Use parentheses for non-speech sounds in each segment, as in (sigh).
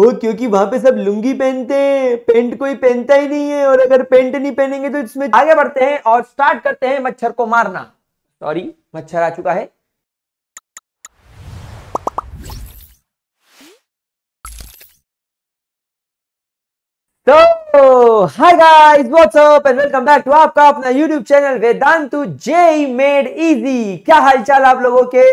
ओ क्योंकि वहां पे सब लुंगी पहनते हैं पेंट कोई पहनता ही नहीं है और अगर पेंट नहीं पहनेंगे तो इसमें आगे बढ़ते हैं और स्टार्ट करते हैं मच्छर को मारना सॉरी मच्छर आ चुका है तो hi guys what's up and welcome back to आपका अपना YouTube channel Vedantu J made easy क्या हालचाल आप लोगों के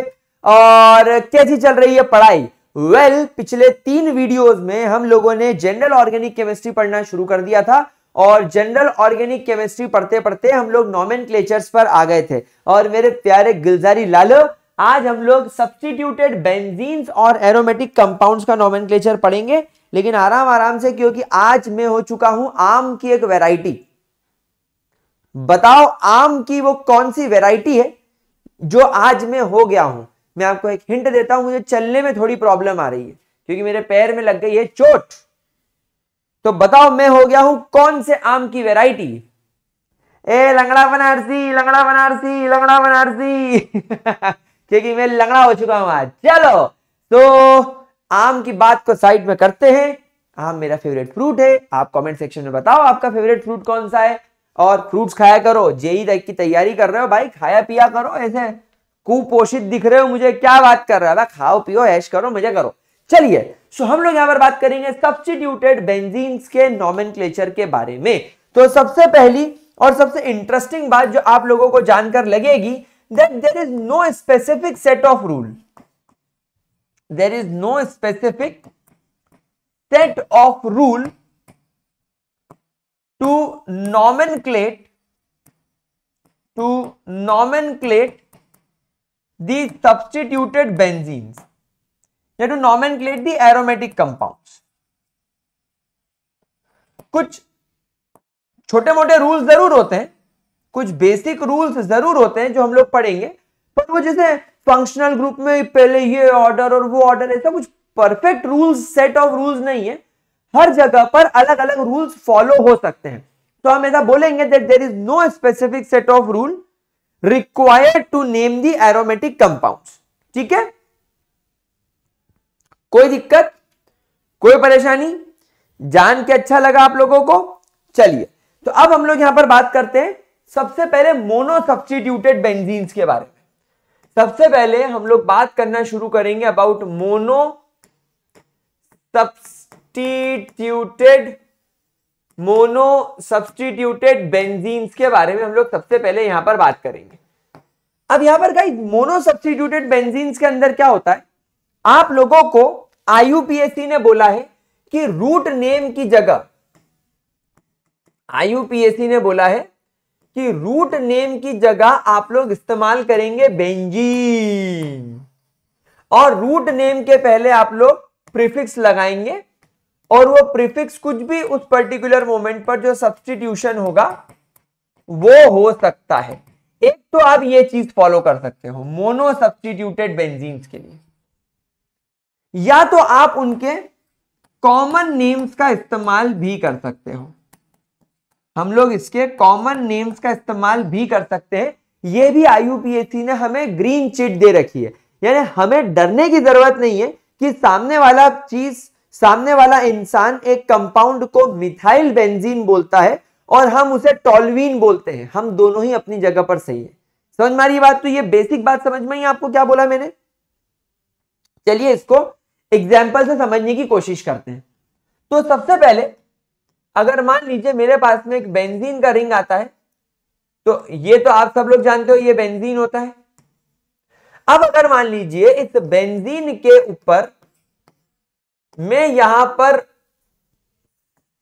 और कैसी चल रही है पढ़ाई वेल well, पिछले तीन वीडियोस में हम लोगों ने जनरल ऑर्गेनिक केमिस्ट्री पढ़ना शुरू कर दिया था और जनरल ऑर्गेनिक केमिस्ट्री पढ़ते पढ़ते हम लोग नॉमिन पर आ गए थे और मेरे प्यारे गिलजारी लालो आज हम लोग सब्सटीट्यूटेड बेंजीन और एरोमेटिक कंपाउंड्स का नॉमिन पढ़ेंगे लेकिन आराम आराम से क्योंकि आज मैं हो चुका हूं आम की एक वेराइटी बताओ आम की वो कौन सी वेराइटी है जो आज मैं हो गया हूं मैं आपको एक हिंट देता हूं मुझे चलने में थोड़ी प्रॉब्लम आ रही है क्योंकि मेरे पैर में लग गई है चोट तो बताओ मैं हो गया हूं कौन से आम की वेराइटी ए लंगड़ा बनारसी लंगड़ा बनारसी लंगड़ा बनारसी (laughs) क्योंकि मैं लंगड़ा हो चुका हूं आज चलो तो आम की बात को साइड में करते हैं आम मेरा फेवरेट फ्रूट है आप कमेंट सेक्शन में बताओ आपका फेवरेट फ्रूट कौन सा है और फ्रूट्स खाया करो जेई की तैयारी कर रहे हो भाई खाया पिया करो ऐसे कुपोषित दिख रहे हो मुझे क्या बात कर रहा था खाओ पियो ऐश करो मजा करो चलिए सो हम लोग यहां पर बात करेंगे सब्सटीट्यूटेड बेंजीन के नॉमन के बारे में तो सबसे पहली और सबसे इंटरेस्टिंग बात जो आप लोगों को जानकर लगेगी that there is no specific set of rule there is no specific set of rule to nomenclate to nomenclate these substituted benzenes. To have to nomenclate the aromatic compounds. कुछ छोटे मोटे rules जरूर होते हैं कुछ basic rules जरूर होते हैं जो हम लोग पढ़ेंगे पर वो जैसे फंक्शनल ग्रुप में पहले ये ऑर्डर और वो ऑर्डर ऐसा कुछ perfect rules set of rules नहीं है हर जगह पर अलग अलग रूल्स फॉलो हो सकते हैं तो हम ऐसा बोलेंगे that there is no specific set of rule required to name the aromatic compound ठीक है कोई दिक्कत कोई परेशानी जान के अच्छा लगा आप लोगों को चलिए तो अब हम लोग यहां पर बात करते हैं सबसे पहले मोनो सब्सटीट्यूटेड बेंजीन के बारे में सबसे पहले हम लोग बात करना शुरू करेंगे about mono substituted mono substituted benzene के बारे में हम लोग सबसे पहले यहां पर बात करेंगे अब यहां पर गाइस मोनो सब्सटीट्यूटेड बेंजीन के अंदर क्या होता है आप लोगों को आईयूपीएससी ने बोला है कि रूट नेम की जगह आईयूपीएससी ने बोला है कि रूट नेम की जगह आप लोग इस्तेमाल करेंगे बेंजीन और रूट नेम के पहले आप लोग प्रीफिक्स लगाएंगे और वो प्रीफिक्स कुछ भी उस पर्टिकुलर मोमेंट पर जो सब्सटीट्यूशन होगा वो हो सकता है एक तो आप ये चीज फॉलो कर सकते हो मोनो सब्सटीट्यूटेड बेंजीन्स के लिए या तो आप उनके कॉमन नेम्स का इस्तेमाल भी कर सकते हो हम लोग इसके कॉमन नेम्स का इस्तेमाल भी कर सकते हैं ये भी आई ने हमें ग्रीन चिट दे रखी है यानी हमें डरने की जरूरत नहीं है कि सामने वाला चीज सामने वाला इंसान एक कंपाउंड को मिथाइल बेंजीन बोलता है और हम उसे टॉलवीन बोलते हैं हम दोनों ही अपनी जगह पर सही है समझ में आ रही बात तो ये बेसिक बात समझ में ही आपको क्या बोला मैंने चलिए इसको एग्जाम्पल से समझने की कोशिश करते हैं तो सबसे पहले अगर मान लीजिए मेरे पास में एक बेंजीन का रिंग आता है तो ये तो आप सब लोग जानते हो ये बेंजीन होता है अब अगर मान लीजिए इस बेंजीन के ऊपर मैं यहां पर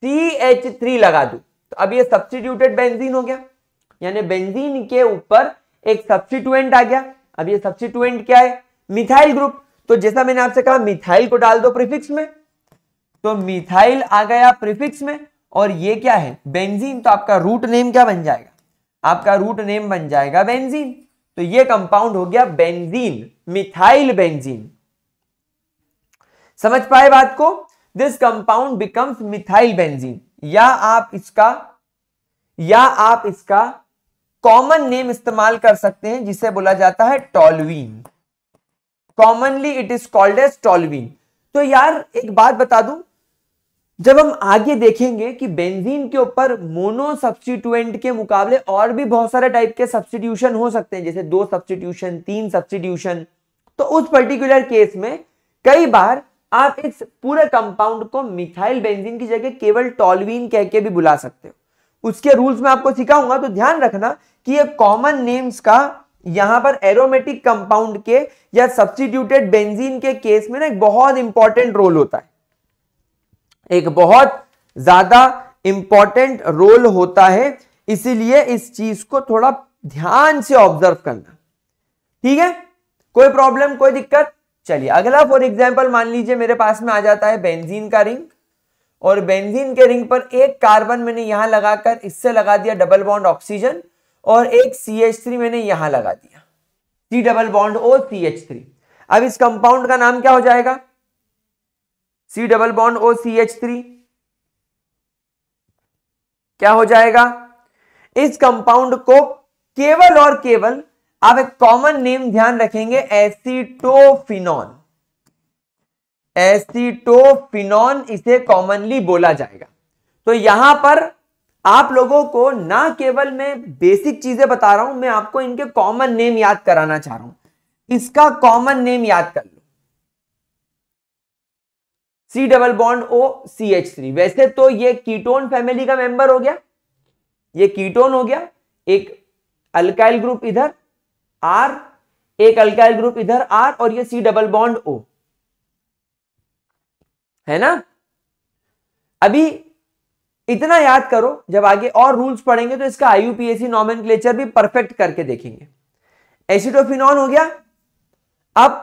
सी एच थ्री लगा दू तो अब ये सब्सटीट्यूटेड बेंजीन हो गया यानी बेंजीन के ऊपर एक सब्सिट्यूएंट आ गया अब ये सब्सिट्यूएंट क्या है मिथाइल ग्रुप तो जैसा मैंने आपसे कहा मिथाइल को डाल दो प्रीफिक्स में तो मिथाइल आ गया प्रीफिक्स में और ये क्या है बेंजीन तो आपका रूट नेम क्या बन जाएगा आपका रूट नेम बन जाएगा बेंजीन तो ये कंपाउंड हो गया बेंजीन मिथाइल बेंजीन समझ पाए बात को this compound becomes methyl benzene या आप इसका या आप इसका कॉमन नेम इस्तेमाल कर सकते हैं जिसे बोला जाता है toluene commonly it is called as toluene तो यार एक बात बता दूं जब हम आगे देखेंगे कि बेंजीन के ऊपर मोनो सब्सिट्यूएंट के मुकाबले और भी बहुत सारे टाइप के सब्सिट्यूशन हो सकते हैं जैसे दो सब्सिट्यूशन तीन सब्सिट्यूशन तो उस पर्टिकुलर केस में कई बार आप इस पूरे कंपाउंड को मिथाइल बेंजीन की जगह केवल टॉलवीन कह के भी बुला सकते हो उसके रूल्स में आपको सिखाऊंगा तो ध्यान रखना कि ये कॉमन नेम्स का यहां पर एरोमेटिक कंपाउंड के या सब्सटीट्यूटेड बेंजीन के केस में ना एक बहुत इंपॉर्टेंट रोल होता है एक बहुत ज्यादा इंपॉर्टेंट रोल होता है इसीलिए इस चीज को थोड़ा ध्यान से ऑब्जर्व करना ठीक है कोई प्रॉब्लम कोई दिक्कत चलिए अगला फॉर एग्जाम्पल मान लीजिए मेरे पास में आ जाता है बेंजीन का रिंग और बेंजीन के रिंग पर एक कार्बन मैंने यहां लगाकर इससे लगा दिया डबल बॉन्ड ऑक्सीजन और एक सी एच थ्री मैंने यहां लगा दिया C double bond O C H three अब इस कंपाउंड का नाम क्या हो जाएगा C double bond O C H three क्या हो जाएगा इस कंपाउंड को केवल और केवल आप एक कॉमन नेम ध्यान रखेंगे एसिटोफिनॉन एसिटोफिन इसे कॉमनली बोला जाएगा तो यहां पर आप लोगों को ना केवल मैं बेसिक चीजें बता रहा हूं मैं आपको इनके कॉमन नेम याद कराना चाह रहा हूं इसका कॉमन नेम याद कर लो C double bond O C H three वैसे तो ये कीटोन फैमिली का मेंबर हो गया ये कीटोन हो गया एक अल्काइल ग्रुप इधर आर एक अल्काइल ग्रुप इधर आर और ये सी डबल बॉन्ड ओ है ना अभी इतना याद करो जब आगे और रूल्स पढ़ेंगे तो इसका आईयूपीएसी नॉमन भी परफेक्ट करके देखेंगे एसिडोफिनॉन हो गया अब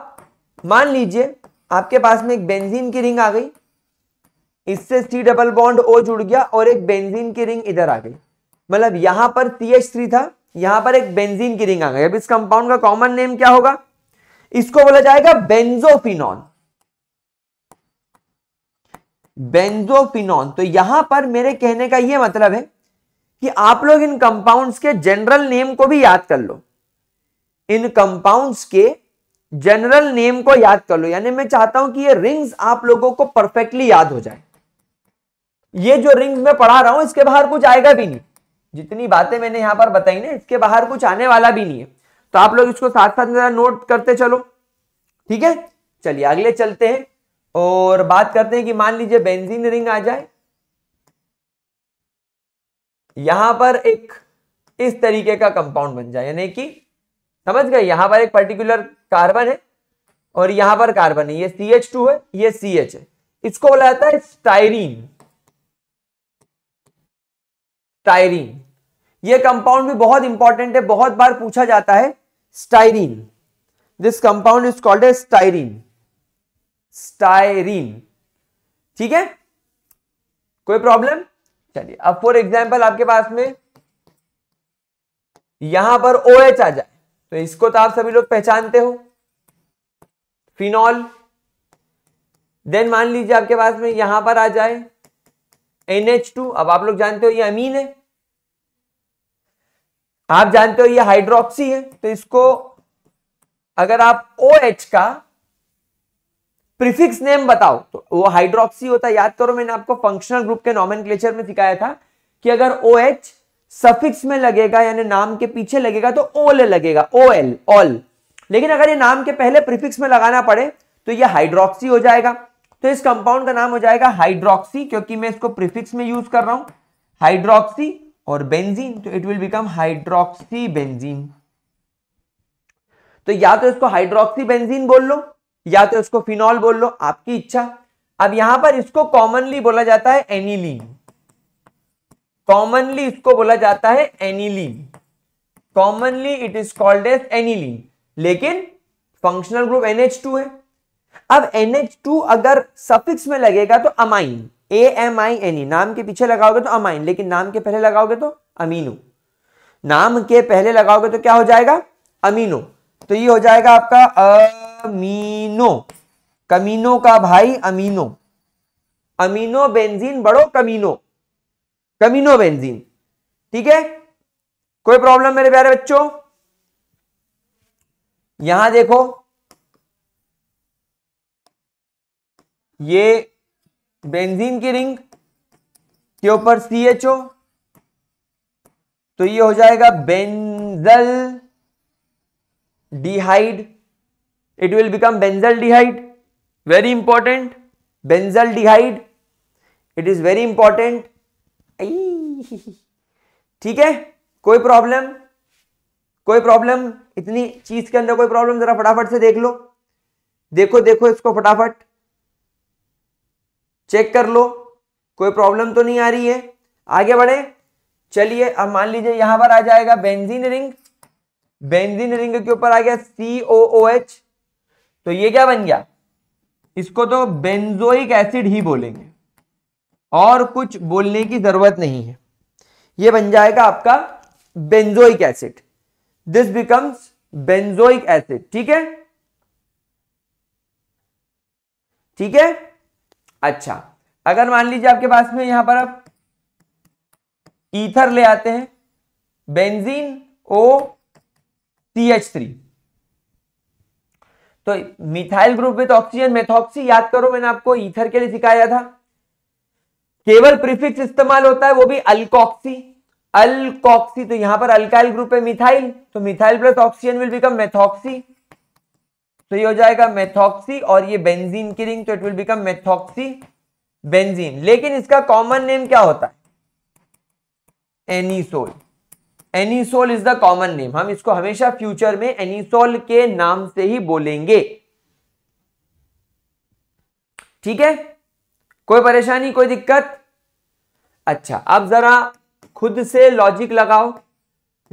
मान लीजिए आपके पास में एक बेंजीन की रिंग आ गई इससे सी डबल बॉन्ड ओ जुड़ गया और एक बेंजीन की रिंग इधर आ गई मतलब यहां पर सी थ्री था यहां पर एक बेंजीन की रिंग आ गई अब इस कंपाउंड का कॉमन नेम क्या होगा इसको बोला जाएगा बेंजोफिनॉन बेंजोफिनॉन तो यहां पर मेरे कहने का यह मतलब है कि आप लोग इन कंपाउंड्स के जनरल नेम को भी याद कर लो इन कंपाउंड्स के जनरल नेम को याद कर लो यानी मैं चाहता हूं कि ये रिंग्स आप लोगों को परफेक्टली याद हो जाए ये जो रिंग्स मैं पढ़ा रहा हूं इसके बाहर कुछ आएगा भी नहीं जितनी बातें मैंने यहां पर बताई ना इसके बाहर कुछ आने वाला भी नहीं है तो आप लोग इसको साथ साथ जरा नोट करते चलो ठीक है चलिए अगले चलते हैं और बात करते हैं कि मान लीजिए बेंजीन रिंग आ जाए यहां पर एक इस तरीके का कंपाउंड बन जाए यानी कि समझ गए यहां पर एक पर्टिकुलर कार्बन है और यहां पर कार्बन है ये सी एच टू है ये सी एच है इसको बोला जाता है स्टाइरीन स्टाइरीन ये कंपाउंड भी बहुत इंपॉर्टेंट है बहुत बार पूछा जाता है styrene this compound is called as styrene styrene ठीक है कोई प्रॉब्लम चलिए अब फॉर एग्जाम्पल आपके पास में यहां पर ओ OH आ जाए तो इसको तो आप सभी लोग पहचानते हो फिनॉल देन मान लीजिए आपके पास में यहां पर आ जाए एनएच टू अब आप लोग जानते हो ये अमीन है आप जानते हो ये हाइड्रोक्सी है तो इसको अगर आप ओ OH का प्रीफिक्स नेम बताओ तो वो हाइड्रोक्सी होता है याद करो मैंने आपको फंक्शनल ग्रुप के नॉमन में सिखाया था कि अगर ओ OH सफिक्स में लगेगा यानी नाम के पीछे लगेगा तो ओल लगेगा ओ एल ऑल लेकिन अगर ये नाम के पहले प्रीफिक्स में लगाना पड़े तो ये हाइड्रोक्सी हो जाएगा तो इस कंपाउंड का नाम हो जाएगा हाइड्रोक्सी क्योंकि मैं इसको प्रीफिक्स में यूज कर रहा हूं हाइड्रोक्सी और बेंजीन तो it will become hydroxy benzene तो या तो इसको हाइड्रोक्सी बेंजीन बोल लो या तो इसको फिनॉल बोल लो आपकी इच्छा अब यहां पर इसको कॉमनली बोला जाता है एनिलीन कॉमनली इसको बोला जाता है aniline commonly it is called as aniline लेकिन फंक्शनल ग्रुप टू है अब टू अगर सफिक्स में लगेगा तो amine A M I N E नाम के पीछे लगाओगे तो अमाइन लेकिन नाम के पहले लगाओगे तो अमीनो नाम के पहले लगाओगे तो क्या हो जाएगा अमीनो तो ये हो जाएगा आपका अमीनो कमीनो का भाई अमीनो अमीनो बेंजीन बड़ो कमीनो कमीनो बेंजीन ठीक है कोई प्रॉब्लम मेरे प्यारे बच्चों यहां देखो ये बेंजीन की रिंग के ऊपर सी एच ओ तो ये हो जाएगा benzaldehyde it will become benzaldehyde very important benzaldehyde it is very important ठीक है कोई प्रॉब्लम कोई प्रॉब्लम इतनी चीज के अंदर कोई प्रॉब्लम जरा फटाफट से देख लो देखो देखो इसको फटाफट चेक कर लो कोई प्रॉब्लम तो नहीं आ रही है आगे बढ़े चलिए अब मान लीजिए यहां पर आ जाएगा बेंजीन रिंग बेंजीन रिंग के ऊपर आ गया सी ओ ओ एच तो ये क्या बन गया इसको तो बेंजोइक एसिड ही बोलेंगे और कुछ बोलने की जरूरत नहीं है ये बन जाएगा आपका benzoic acid this becomes benzoic acid ठीक है ठीक है अच्छा अगर मान लीजिए आपके पास में यहां पर आप ईथर ले आते हैं benzene O C H three तो methyl group with oxygen methoxy याद करो मैंने आपको ईथर के लिए सिखाया था केवल प्रीफिक्स इस्तेमाल होता है वो भी अल्कोक्सी अल्कोक्सी तो यहां पर अल्काइल ग्रुप है मिथाइल तो methyl plus oxygen will become methoxy तो ये हो जाएगा मेथॉक्सी और ये बेंजीन की रिंग तो it will become methoxy benzene लेकिन इसका कॉमन नेम क्या होता है anisole anisole is the common name हम इसको हमेशा फ्यूचर में एनीसोल के नाम से ही बोलेंगे ठीक है कोई परेशानी कोई दिक्कत अच्छा अब जरा खुद से लॉजिक लगाओ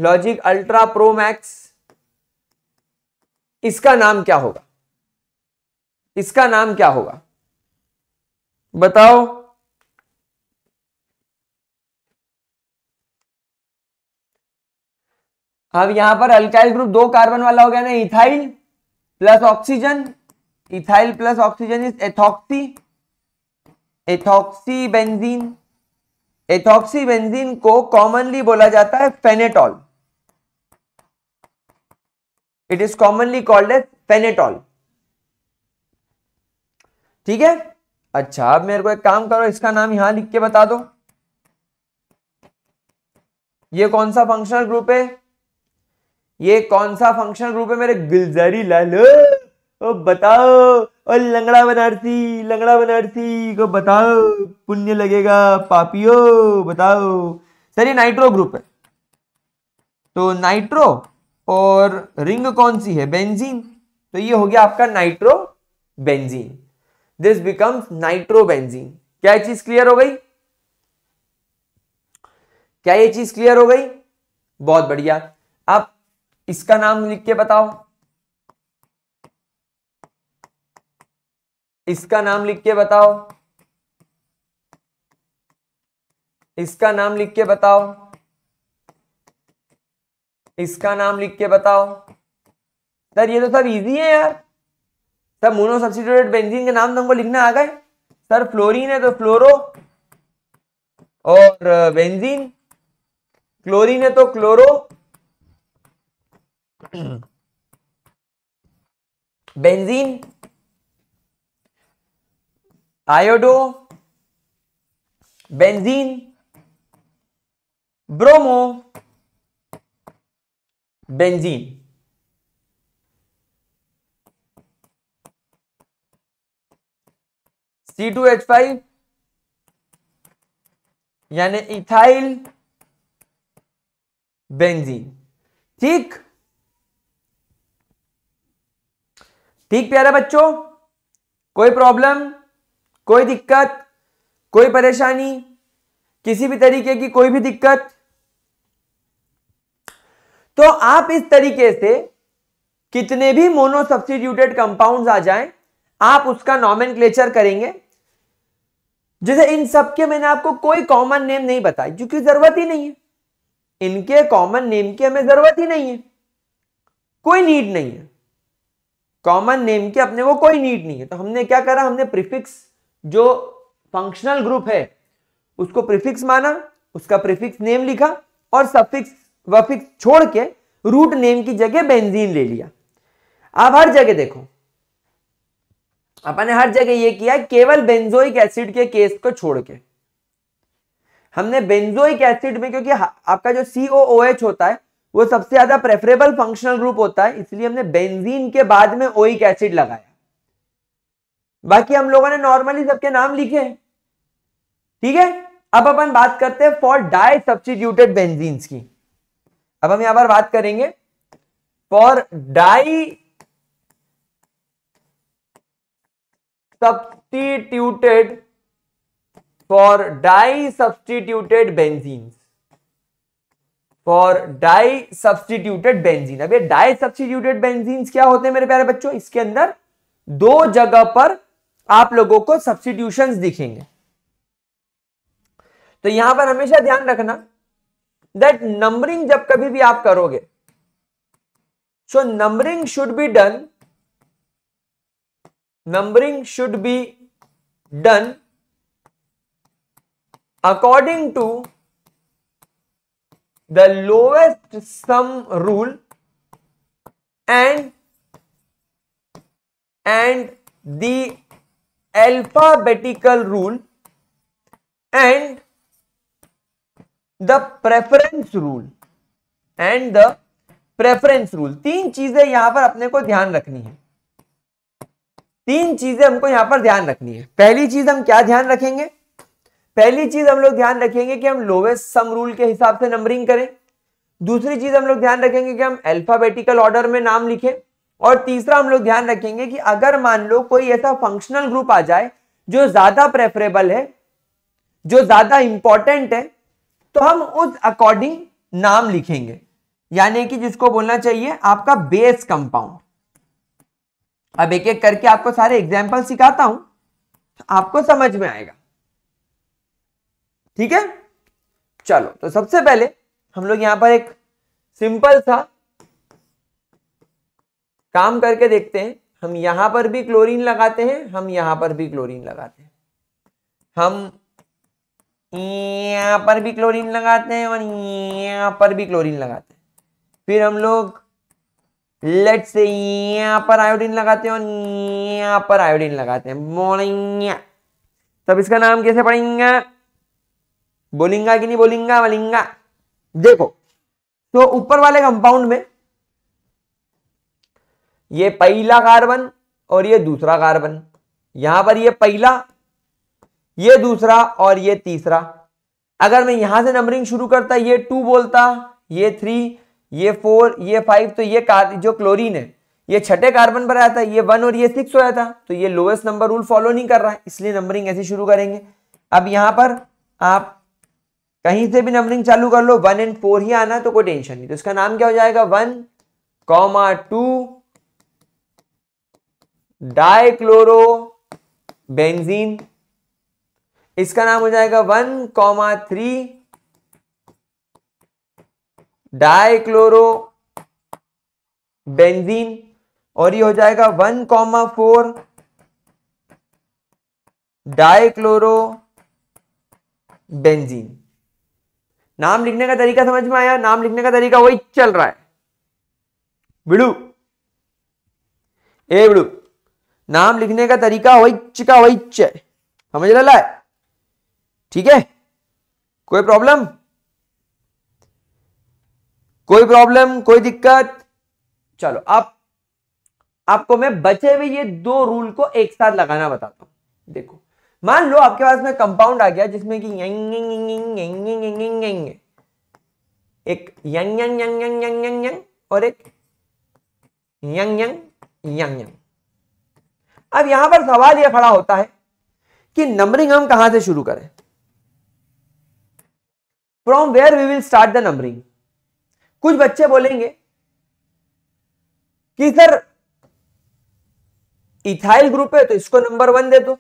लॉजिक अल्ट्रा प्रो मैक्स इसका नाम क्या होगा इसका नाम क्या होगा बताओ अब यहां पर अल्काइल ग्रुप दो कार्बन वाला हो गया ना ethyl plus oxygen ethyl plus oxygen is ethoxy ethoxy benzene ethoxy benzene को कॉमनली बोला जाता है phenetole it is commonly called as phenetole ठीक है अच्छा अब मेरे को एक काम करो इसका नाम यहां लिख के बता दो ये कौन सा फंक्शनल ग्रुप है ये कौन सा फंक्शनल ग्रुप है मेरे गुलजारी लाल ओ बताओ ओ लंगड़ा बनारसी लंगड़ा बनारसी को बताओ पुण्य लगेगा पापियो बताओ सर ये नाइट्रो ग्रुप है तो नाइट्रो और रिंग कौन सी है बेंजीन तो ये हो गया आपका nitro benzene this becomes nitro benzene क्या चीज क्लियर हो गई क्या ये चीज क्लियर हो गई बहुत बढ़िया आप इसका नाम लिख के बताओ इसका नाम लिख के बताओ इसका नाम लिख के बताओ इसका नाम लिख के बताओ सर ये तो सब इजी है यार सब मोनो सब्सिट्यूटेड बेंजीन के नाम तुमको तो लिखना आ गए सर फ्लोरीन है तो फ्लोरो और बेंजीन क्लोरीन है तो chloro benzene iodo benzene bromo benzene C two H five यानी इथाइल बेंजीन ठीक ठीक प्यारे बच्चों कोई प्रॉब्लम कोई दिक्कत कोई परेशानी किसी भी तरीके की कोई भी दिक्कत तो आप इस तरीके से कितने भी मोनो सब्सिट्यूटेड कंपाउंड आ जाए आप उसका नॉमिन करेंगे जैसे इन सब के मैंने आपको कोई कॉमन नेम नहीं बताया क्योंकि जरूरत ही नहीं है इनके कॉमन नेम की हमें जरूरत ही नहीं है कोई नीड नहीं है कॉमन नेम की अपने वो कोई नीड नहीं है तो हमने क्या करा हमने प्रीफिक्स जो फंक्शनल ग्रुप है उसको प्रीफिक्स माना उसका प्रीफिक्स नेम लिखा और सफिक्स वफिक छोड़ के रूट नेम की जगह बेंजीन ले लिया आप हर जगह देखो अपने हर जगह ये किया केवल बेंजोइक एसिड के केस को छोड़ के हमने बेंजोइक एसिड में क्योंकि आपका जो सी होता है वो सबसे ज्यादा प्रेफरेबल फंक्शनल ग्रुप होता है इसलिए हमने बेंजीन के बाद में ओइक एसिड लगाया बाकी हम लोगों ने नॉर्मली सबके नाम लिखे ठीक है अब अपन बात करते हैं फॉर डाई सब्सटीट्यूटेड बेंजीन्स की अब हम यहां पर बात करेंगे for di substituted for di substituted benzene for di substituted benzene अब ये डाई सब्सटीट्यूटेड बेंजीन क्या होते हैं मेरे प्यारे बच्चों इसके अंदर दो जगह पर आप लोगों को सब्सटीट्यूशन दिखेंगे तो यहां पर हमेशा ध्यान रखना दैट नंबरिंग जब कभी भी आप करोगे so numbering should be done numbering should be done according to the lowest sum rule and and the alphabetical rule and the preference rule and the preference rule तीन चीजें यहां पर अपने को ध्यान रखनी है तीन चीजें हमको यहां पर ध्यान रखनी है पहली चीज हम क्या ध्यान रखेंगे पहली चीज हम लोग ध्यान रखेंगे कि हम लोवेस्ट सम रूल के हिसाब से नंबरिंग करें दूसरी चीज हम लोग ध्यान रखेंगे कि हम अल्फाबेटिकल ऑर्डर में नाम लिखें और तीसरा हम लोग ध्यान रखेंगे कि अगर मान लो कोई ऐसा फंक्शनल ग्रुप आ जाए जो ज्यादा प्रेफरेबल है जो ज्यादा इंपॉर्टेंट है तो हम उस अकॉर्डिंग नाम लिखेंगे यानी कि जिसको बोलना चाहिए आपका बेस कंपाउंड अब एक एक करके आपको सारे एग्जाम्पल सिखाता हूं तो आपको समझ में आएगा ठीक है चलो तो सबसे पहले हम लोग यहां पर एक सिंपल सा काम करके देखते हैं हम यहां पर भी क्लोरीन लगाते हैं हम यहां पर भी क्लोरीन लगाते हैं हम यहाँ पर भी क्लोरीन लगाते हैं और यहाँ पर भी क्लोरीन लगाते हैं फिर हम लोग लेट से यहाँ पर आयोडीन लगाते हैं और यहाँ पर आयोडीन लगाते हैं तब इसका नाम कैसे पड़ेगा बोलिंगा कि नहीं बोलिंगा वलिंगा देखो तो ऊपर वाले कंपाउंड में ये पहला कार्बन और ये दूसरा कार्बन यहां पर ये पहला ये दूसरा और ये तीसरा अगर मैं यहां से नंबरिंग शुरू करता ये टू बोलता ये थ्री ये फोर ये फाइव तो ये जो क्लोरीन है ये छठे कार्बन पर आया था ये वन और ये सिक्स हो था तो ये लोएस्ट नंबर रूल फॉलो नहीं कर रहा है इसलिए नंबरिंग ऐसे शुरू करेंगे अब यहां पर आप कहीं से भी नंबरिंग चालू कर लो वन एंड फोर ही आना तो कोई टेंशन नहीं तो इसका नाम क्या हो जाएगा one comma two dichloro benzene इसका नाम हो जाएगा one comma three dichloro benzene और ये हो जाएगा one comma four dichloro benzene नाम लिखने का तरीका समझ में आया नाम लिखने का तरीका वही चल रहा है बिड़ू ए बिड़ू नाम लिखने का तरीका वही का वही समझ रहा है ठीक है कोई प्रॉब्लम कोई प्रॉब्लम कोई दिक्कत चलो आप आपको मैं बचे हुए ये दो रूल को एक साथ लगाना बताता हूं देखो मान लो आपके पास में कंपाउंड आ गया जिसमें कि यंग एक यंग यंग यंग यंग यंग यंग यंग और एक यंग यंग यंग यंग अब यहां पर सवाल यह खड़ा होता है कि नंबरिंग हम कहां से शुरू करें from where we will start the numbering कुछ बच्चे बोलेंगे कि सर इथाइल ग्रुप है तो इसको नंबर वन दे दो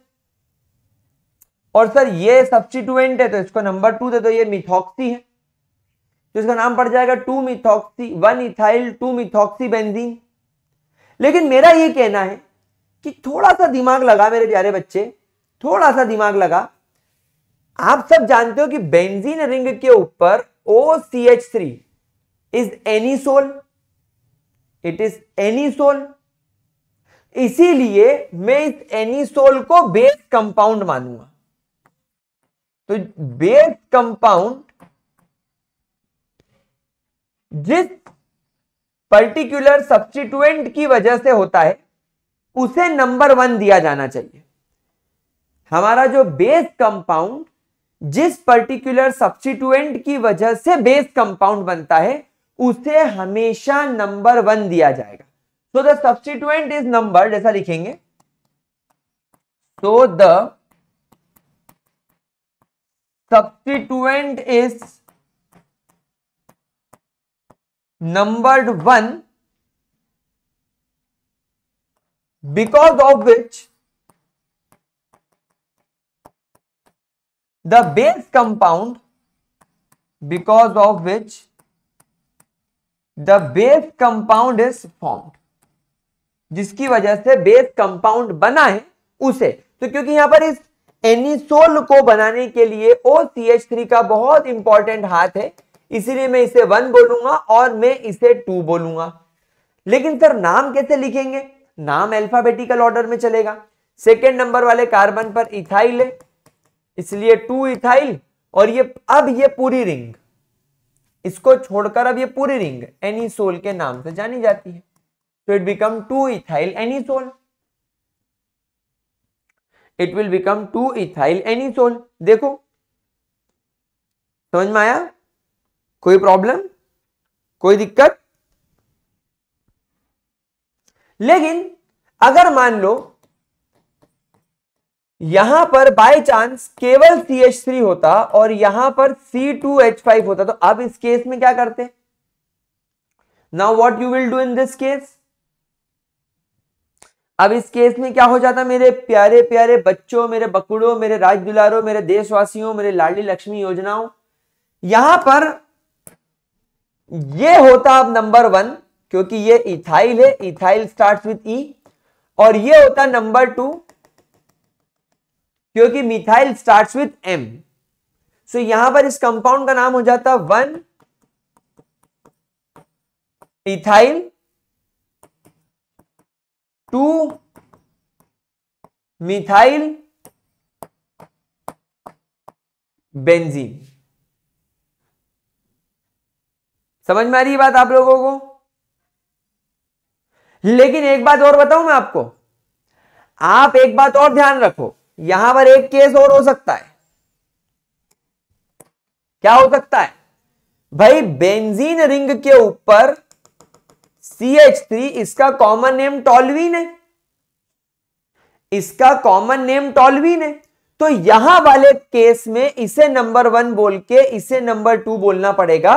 और सर ये सब्सटीट्यूएंट है तो इसको नंबर टू दे दो ये मिथॉक्सी है तो इसका नाम पड़ जाएगा two methoxy one ethyl two methoxy benzene लेकिन मेरा ये कहना है कि थोड़ा सा दिमाग लगा मेरे प्यारे बच्चे थोड़ा सा दिमाग लगा आप सब जानते हो कि बेंजीन रिंग के ऊपर O C H three is anisole it is anisole इसीलिए मैं इस एनी सोल को बेस कंपाउंड मानूंगा तो बेस कंपाउंड जिस पर्टिकुलर सब्सटीट्यूएंट की वजह से होता है उसे नंबर वन दिया जाना चाहिए हमारा जो बेस कंपाउंड जिस पर्टिकुलर सब्सिट्यूएंट की वजह से बेस कंपाउंड बनता है उसे हमेशा नंबर वन दिया जाएगा so the substituent is number जैसा लिखेंगे so the substituent is numbered one because of which the base compound because of which the base compound is formed जिसकी वजह से बेस कंपाउंड बना है उसे तो क्योंकि यहां पर इस एनिसोल को बनाने के लिए ओ सी एच थ्री का बहुत इंपॉर्टेंट हाथ है इसीलिए मैं इसे वन बोलूंगा और मैं इसे टू बोलूंगा लेकिन सर नाम कैसे लिखेंगे नाम अल्फाबेटिकल ऑर्डर में चलेगा सेकेंड नंबर वाले कार्बन पर इथाइल है इसलिए टू इथाइल और ये अब ये पूरी रिंग इसको छोड़कर अब ये पूरी रिंग एनीसोल के नाम से जानी जाती है so it become 2 ethyl it will become two ethyl anisole देखो समझ में आया कोई प्रॉब्लम कोई दिक्कत लेकिन अगर मान लो यहां पर बाय चांस केवल सी एच थ्री होता और यहां पर सी टू एच फाइव होता तो अब इस केस में क्या करते now what you will do in this case अब इस केस में क्या हो जाता मेरे प्यारे प्यारे बच्चों मेरे बकुड़ों मेरे राजदुलारों मेरे देशवासियों मेरे लाडली लक्ष्मी योजनाओं यहां पर ये होता अब नंबर वन क्योंकि ये इथाइल है इथाइल स्टार्ट्स विद ई और ये होता नंबर टू क्योंकि methyl starts with M so यहां पर इस कंपाउंड का नाम हो जाता one methyl two methyl benzene समझ में आ रही है बात आप लोगों को लेकिन एक बात और बताऊं मैं आपको आप एक बात और ध्यान रखो यहां पर एक केस और हो सकता है क्या हो सकता है भाई बेंजीन रिंग के ऊपर थ्री इसका कॉमन नेम टॉलवीन है इसका कॉमन नेम टॉलवीन है तो यहां वाले केस में इसे नंबर वन बोल के इसे नंबर टू बोलना पड़ेगा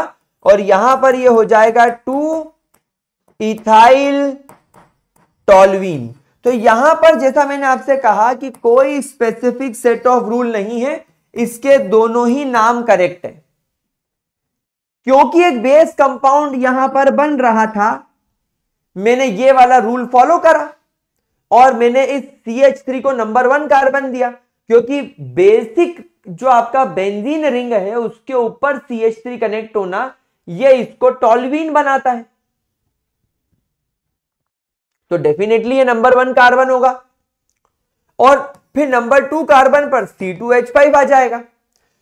और यहां पर यह हो जाएगा टू इथाइल टॉलवीन तो यहां पर जैसा मैंने आपसे कहा कि कोई स्पेसिफिक सेट ऑफ रूल नहीं है इसके दोनों ही नाम करेक्ट है क्योंकि एक बेस कंपाउंड यहां पर बन रहा था मैंने ये वाला रूल फॉलो करा और मैंने इस सी एच थ्री को नंबर वन कार्बन दिया क्योंकि बेसिक जो आपका बेंजीन रिंग है उसके ऊपर सी एच थ्री कनेक्ट होना ये इसको टॉलवीन बनाता है तो डेफिनेटली ये नंबर वन कार्बन होगा और फिर नंबर टू कार्बन पर सी टू एच फाइव आ जाएगा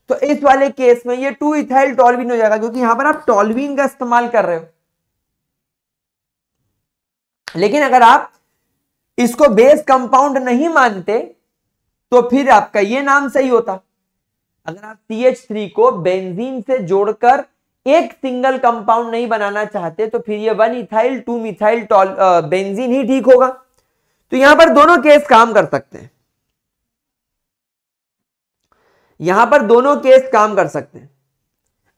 तो इस वाले केस में ये टू इथाइल टॉलविन हो जाएगा क्योंकि यहां पर आप टॉलविन का इस्तेमाल कर रहे हो लेकिन अगर आप इसको बेस कंपाउंड नहीं मानते तो फिर आपका ये नाम सही होता अगर आप सी एच थ्री को बेंजीन से जोड़कर एक सिंगल कंपाउंड नहीं बनाना चाहते तो फिर ये one ethyl two methyl benzene ही ठीक होगा तो यहां पर दोनों केस काम कर सकते हैं यहां पर दोनों केस काम कर सकते हैं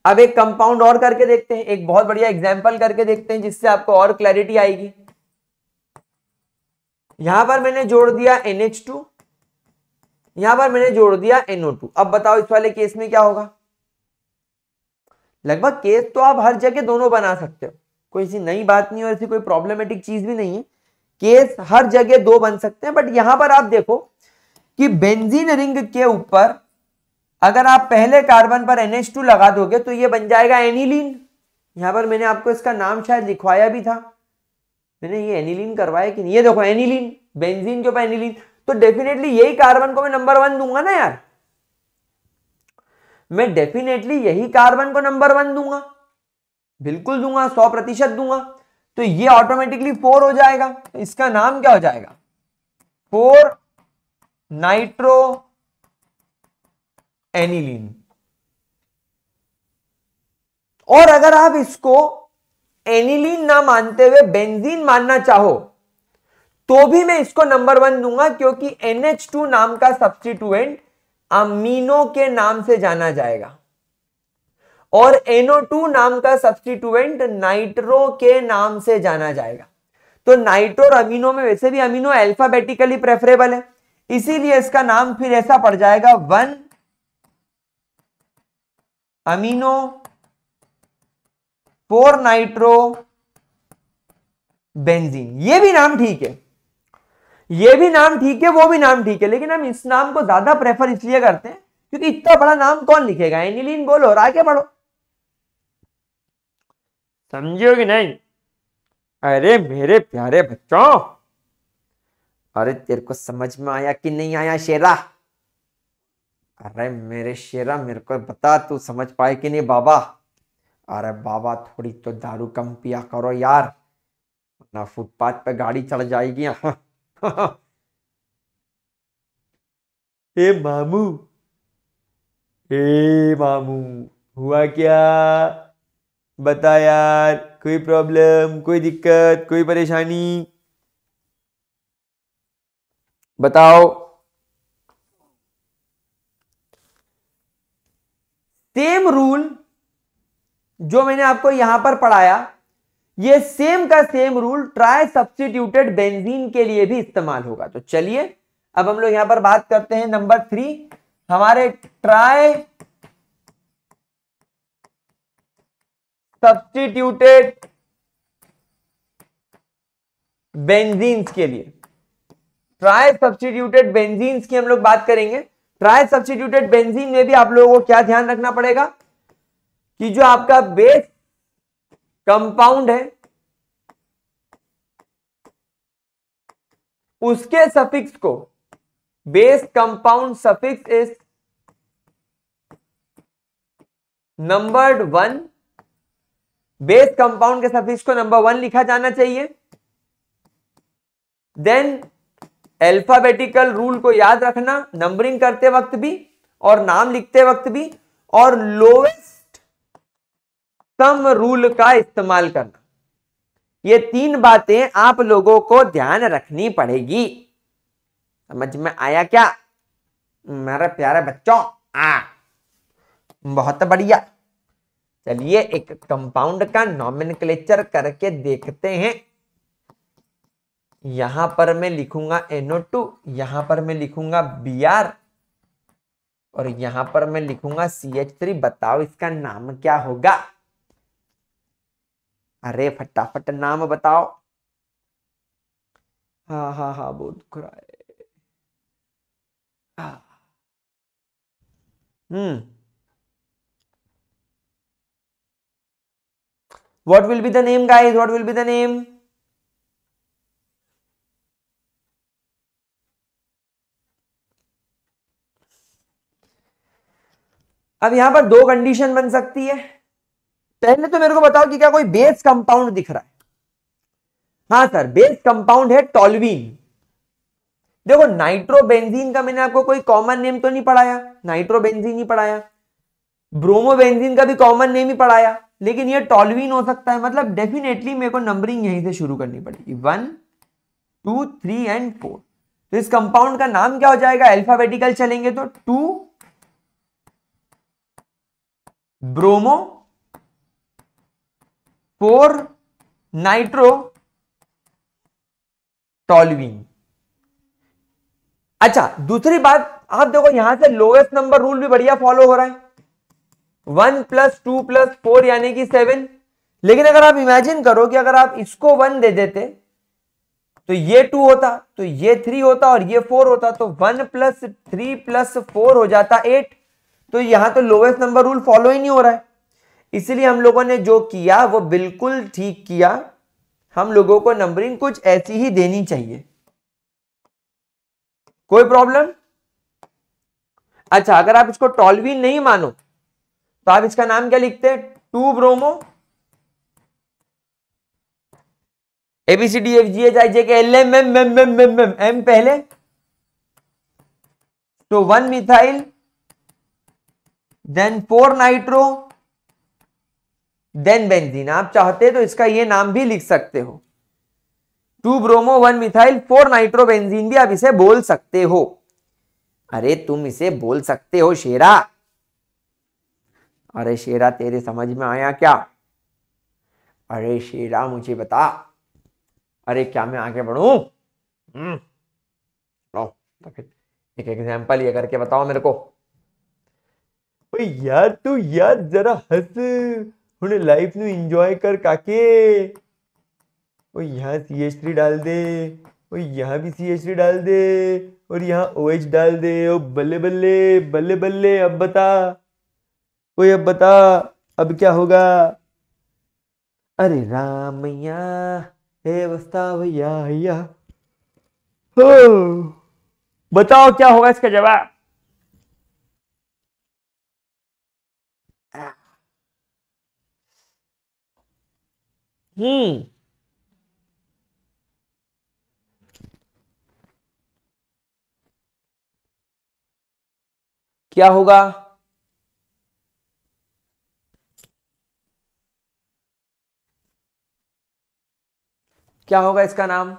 अब एक कंपाउंड और करके देखते हैं एक बहुत बढ़िया एग्जाम्पल करके देखते हैं जिससे आपको और क्लैरिटी आएगी यहां पर मैंने जोड़ दिया NH2 यहां पर मैंने जोड़ दिया NO2 अब बताओ इस वाले केस में क्या होगा लगभग केस तो आप हर जगह दोनों बना सकते हो कोई ऐसी नई बात नहीं और ऐसी कोई प्रॉब्लमेटिक चीज भी नहीं है केस हर जगह दो बन सकते हैं बट यहां पर आप देखो कि बेंजीन रिंग के ऊपर अगर आप पहले कार्बन पर NH2 लगा दोगे तो ये बन जाएगा एनिलीन यहां पर मैंने आपको इसका नाम शायद लिखवाया भी था मैंने ये एनिलीन करवाया कि नहीं ये देखो एनिलीन बेंजीन के ऊपर एनिलीन तो डेफिनेटली यही कार्बन को मैं नंबर वन दूंगा ना यार मैं डेफिनेटली यही कार्बन को नंबर वन दूंगा बिल्कुल दूंगा सौ प्रतिशत दूंगा तो ये ऑटोमेटिकली फोर हो जाएगा इसका नाम क्या हो जाएगा फोर नाइट्रो एनिलीन और अगर आप इसको एनिलीन ना मानते हुए बेंजीन मानना चाहो तो भी मैं इसको नंबर वन दूंगा क्योंकि NH2 नाम का सब्सिट्यूएंट अमीनो के नाम से जाना जाएगा और NO2 नाम का सब्सटीट्यूएंट नाइट्रो के नाम से जाना जाएगा तो नाइट्रो और अमीनो में वैसे भी अमीनो अल्फाबेटिकली प्रेफरेबल है इसीलिए इसका नाम फिर ऐसा पड़ जाएगा one amino four nitro benzene ये भी नाम ठीक है ये भी नाम ठीक है वो भी नाम ठीक है लेकिन हम इस नाम को ज्यादा प्रेफर इसलिए करते हैं क्योंकि इतना बड़ा नाम कौन लिखेगा एनिलीन बोलो और आगे बढ़ो समझो कि नहीं अरे मेरे प्यारे बच्चों अरे तेरे को समझ में आया कि नहीं आया शेरा अरे मेरे शेरा मेरे को बता तू समझ पाए कि नहीं बाबा अरे बाबा थोड़ी तो दारू कम पिया करो यार ना फुटपाथ पे गाड़ी चढ़ जाएगी हाँ ए मामू ए मामू हुआ क्या बता यार कोई प्रॉब्लम कोई दिक्कत कोई परेशानी बताओ सेम रूल जो मैंने आपको यहां पर पढ़ाया ये सेम का same rule tri substituted benzene के लिए भी इस्तेमाल होगा तो चलिए अब हम लोग यहां पर बात करते हैं नंबर थ्री हमारे ट्राई सब्सटीट्यूटेड बेंजीन्स के लिए ट्राई सब्सिट्यूटेड बेंजीन्स की हम लोग बात करेंगे ट्राई सब्सिट्यूटेड बेंजीन में भी आप लोगों को क्या ध्यान रखना पड़ेगा कि जो आपका बेस कंपाउंड है उसके सफिक्स को base compound suffix is numbered one base compound के सफिक्स को नंबर वन लिखा जाना चाहिए देन एल्फाबेटिकल रूल को याद रखना नंबरिंग करते वक्त भी और नाम लिखते वक्त भी और लोवेस्ट कम रूल का इस्तेमाल करना ये तीन बातें आप लोगों को ध्यान रखनी पड़ेगी समझ में आया क्या मेरा प्यारे बच्चों आ बहुत बढ़िया चलिए एक कंपाउंड का नॉमिन करके देखते हैं यहां पर मैं लिखूंगा एनओ टू यहां पर मैं लिखूंगा बी आर और यहां पर मैं लिखूंगा सी एच थ्री बताओ इसका नाम क्या होगा अरे फटाफट नाम बताओ हा हा हा बहुत खुरा hmm what will be the name guys what will be the name अब यहां पर दो कंडीशन बन सकती है पहले तो मेरे को बताओ कि क्या कोई बेस कंपाउंड दिख रहा है हाँ सर बेस कंपाउंड है टॉलवीन देखो नाइट्रोबेंजीन का मैंने आपको कोई कॉमन नेम तो नहीं पढ़ाया नाइट्रोबेंजीन ही पढ़ाया ब्रोमोबेंजीन का भी कॉमन नेम ही पढ़ाया लेकिन ये टॉलवीन हो सकता है मतलब डेफिनेटली मेरे को नंबरिंग यहीं से शुरू करनी पड़ेगी one two three and four तो इस कंपाउंड का नाम क्या हो जाएगा अल्फाबेटिकल चलेंगे तो two bromo four nitro toluene अच्छा दूसरी बात आप देखो यहां से लोएस्ट नंबर रूल भी बढ़िया फॉलो हो रहा है one plus two plus four यानी कि सेवन लेकिन अगर आप इमेजिन करो कि अगर आप इसको वन दे देते तो ये टू होता तो ये थ्री होता और ये फोर होता तो one plus three plus four हो जाता एट तो यहां तो लोवेस्ट नंबर रूल फॉलो ही नहीं हो रहा है इसलिए हम लोगों ने जो किया वो बिल्कुल ठीक किया हम लोगों को नंबरिंग कुछ ऐसी ही देनी चाहिए कोई प्रॉब्लम अच्छा अगर आप इसको टॉलवीन नहीं मानो तो आप इसका नाम क्या लिखते हैं two bromo A B C D F G H I J K L M M M M M M M पहले तो one methyl then four nitro then benzene आप चाहते तो इसका ये नाम भी लिख सकते हो two bromo one methyl four nitro भी आप इसे बोल सकते हो अरे तुम इसे बोल सकते हो शेरा अरे शेरा तेरे समझ में आया क्या अरे शेरा मुझे बता अरे क्या मैं आगे बढ़ू हम्म। तो फिर एक एग्जाम्पल ये करके बताओ मेरे को यार तू यार जरा हंस थोड़े लाइफ नु एंजॉय कर काके ओ यहाँ सी एच थ्री डाल दे ओ यहाँ भी सी एच थ्री डाल दे और यहाँ ओ एच डाल दे ओ बल्ले बल्ले बल्ले बल्ले अब बता कोई अब बता अब क्या होगा अरे रामैया हे वस्ता भैया हो बताओ क्या होगा इसका जवाब हूँ हम्म। क्या होगा क्या होगा इसका नाम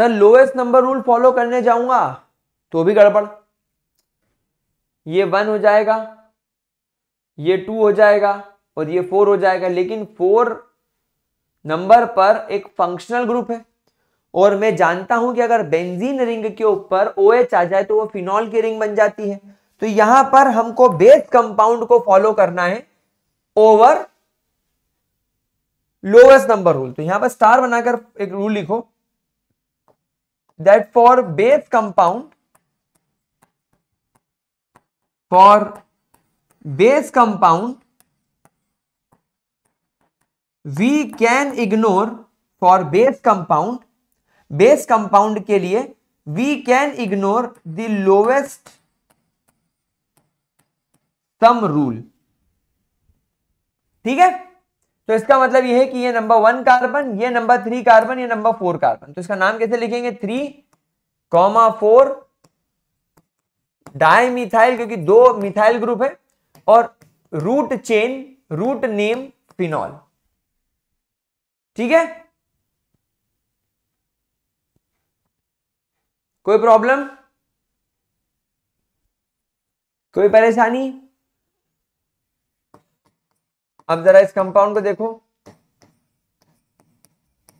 sir lowest number rule follow करने जाऊंगा तो भी गड़बड़ ये वन हो जाएगा ये टू हो जाएगा और ये फोर हो जाएगा लेकिन फोर नंबर पर एक फंक्शनल ग्रुप है और मैं जानता हूं कि अगर बेंजीन रिंग के ऊपर ओ OH आ जाए तो वो फिनॉल की रिंग बन जाती है तो यहां पर हमको बेस कंपाउंड को फॉलो करना है ओवर लोवेस्ट नंबर रूल तो यहां पर स्टार बनाकर एक रूल लिखो that for base compound for base compound we can ignore for base compound base compound ke liye we can ignore the lowest sum rule ठीक है तो इसका मतलब ये है कि ये नंबर वन कार्बन ये नंबर थ्री कार्बन ये नंबर फोर कार्बन तो इसका नाम कैसे लिखेंगे three comma four di methyl क्योंकि दो मिथाइल ग्रुप है और root chain root name phenol ठीक है कोई प्रॉब्लम कोई परेशानी अब जरा इस कंपाउंड को देखो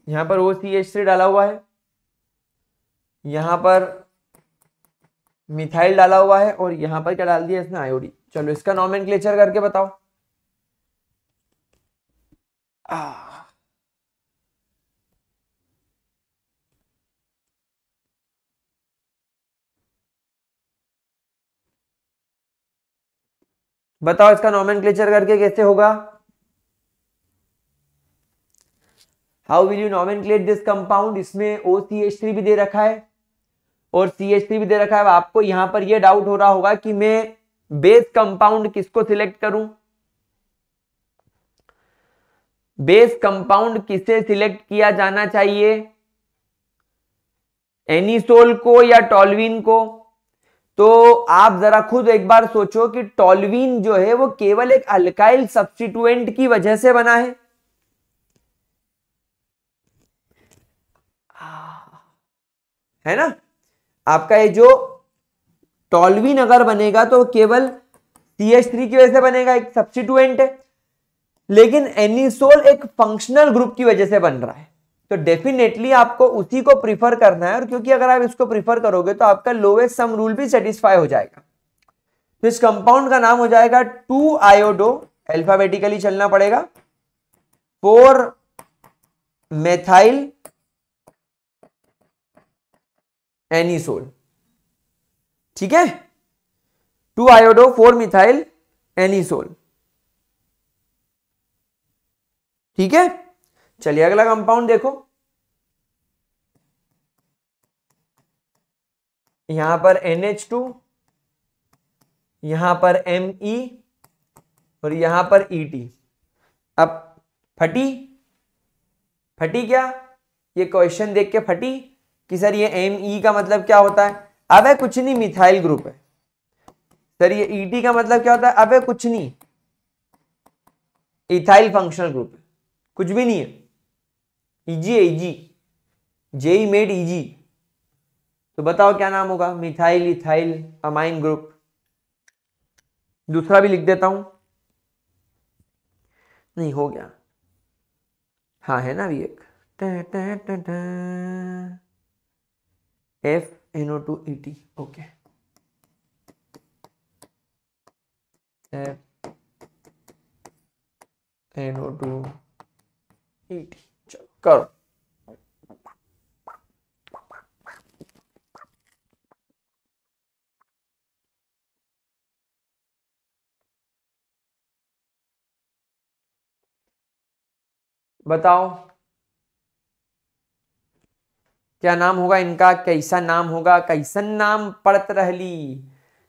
यहां पर ओ सी एच थ्री डाला हुआ है यहां पर मिथाइल डाला हुआ है और यहां पर क्या डाल दिया इसने आयोडी चलो इसका नॉमिन क्लेचर करके बताओ बताओ इसका नॉमिन क्लेचर करके कैसे होगा how will you nomenclate this compound इसमें ओ सी एच थ्री भी दे रखा है और सी एच थ्री भी दे रखा है आपको यहां पर यह डाउट हो रहा होगा कि मैं बेस कंपाउंड किसको सिलेक्ट करूं बेस कंपाउंड किसे सिलेक्ट किया जाना चाहिए एनिसोल को या टॉलविन को तो आप जरा खुद एक बार सोचो कि टॉलविन जो है वो केवल एक अल्काइल सब्सिट्यूएंट की वजह से बना है है ना आपका ये जो टॉलविन अगर बनेगा तो केवल टी एच थ्री की वजह से बनेगा एक सब्सिट्यूएंट है लेकिन एनिसोल एक फंक्शनल ग्रुप की वजह से बन रहा है तो डेफिनेटली आपको उसी को प्रीफर करना है और क्योंकि अगर आप इसको प्रीफर करोगे तो आपका लोवेस्ट सम रूल भी सेटिस्फाई हो जाएगा तो इस कंपाउंड का नाम हो जाएगा टू आयोडो एल्फाबेटिकली चलना पड़ेगा फोर मेथाइल एनी सोल ठीक है two iodo four methyl anisole ठीक है चलिए अगला कंपाउंड देखो यहां पर NH2 यहां पर Me और यहां पर ET अब फटी फटी क्या ये क्वेश्चन देख के फटी कि सर ये एम ई e का मतलब क्या होता है अब कुछ नहीं मिथाइल ग्रुप है सर ये ई e टी का मतलब क्या होता है अब कुछ नहीं इथाइल फंक्शनल ग्रुप है कुछ भी नहीं है ईजी e है जेई मेड ईजी तो बताओ क्या नाम होगा मिथाइल इथाइल अमाइन ग्रुप दूसरा भी लिख देता हूं नहीं हो गया हाँ है ना अभी एक टे, टे, टे, टे, टे। F N O two E T okay F N O two E T चलो करो बताओ क्या नाम होगा इनका कैसा नाम होगा कैसन नाम पड़त रहली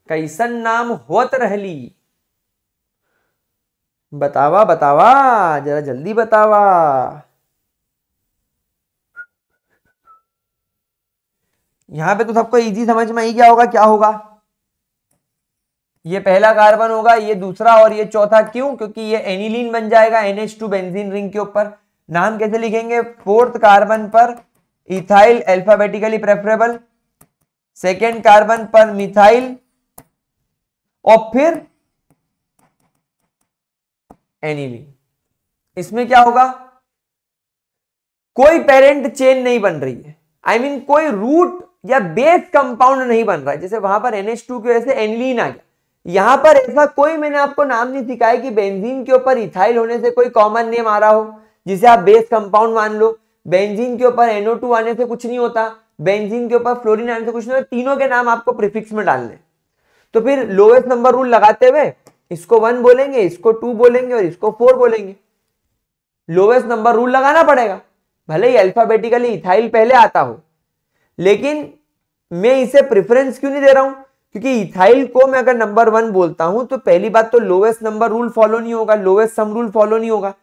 कैसन नाम होत रहली बतावा बतावा जरा जल्दी बतावा यहां पे तो सबको इजी समझ में ही गया होगा क्या होगा ये पहला कार्बन होगा ये दूसरा और ये चौथा क्यों क्योंकि ये एनिलीन बन जाएगा एनएच टू बेंजीन रिंग के ऊपर नाम कैसे लिखेंगे फोर्थ कार्बन पर ethyl alphabetically preferable second carbon पर मिथाइल और फिर एनिलिन इसमें क्या होगा कोई पेरेंट चेन नहीं बन रही है आई I मीन mean, कोई रूट या बेस कंपाउंड नहीं बन रहा है जैसे वहां पर एनएच टू की वजह से एनलिन आ गया यहां पर ऐसा कोई मैंने आपको नाम नहीं दिखाया कि बेंजीन के ऊपर इथाइल होने से कोई कॉमन नेम आ रहा हो जिसे आप बेस कंपाउंड मान लो बेंजीन के ऊपर एनओ टू आने से कुछ नहीं होता बेंजीन के ऊपर फ्लोरिन आने से कुछ नहीं होता तीनों के नाम आपको प्रिफिक्स में डालने तो फिर लोएस्ट नंबर रूल लगाते हुए इसको वन बोलेंगे इसको टू बोलेंगे और इसको फोर बोलेंगे लोवेस्ट नंबर रूल लगाना पड़ेगा भले ही अल्फाबेटिकली इथाइल पहले आता हो लेकिन मैं इसे प्रिफरेंस क्यों नहीं दे रहा हूं क्योंकि इथाइल को मैं अगर नंबर वन बोलता हूं तो पहली बात तो लोवेस्ट नंबर रूल फॉलो नहीं होगा लोवेस्ट सम रूल फॉलो नहीं होगा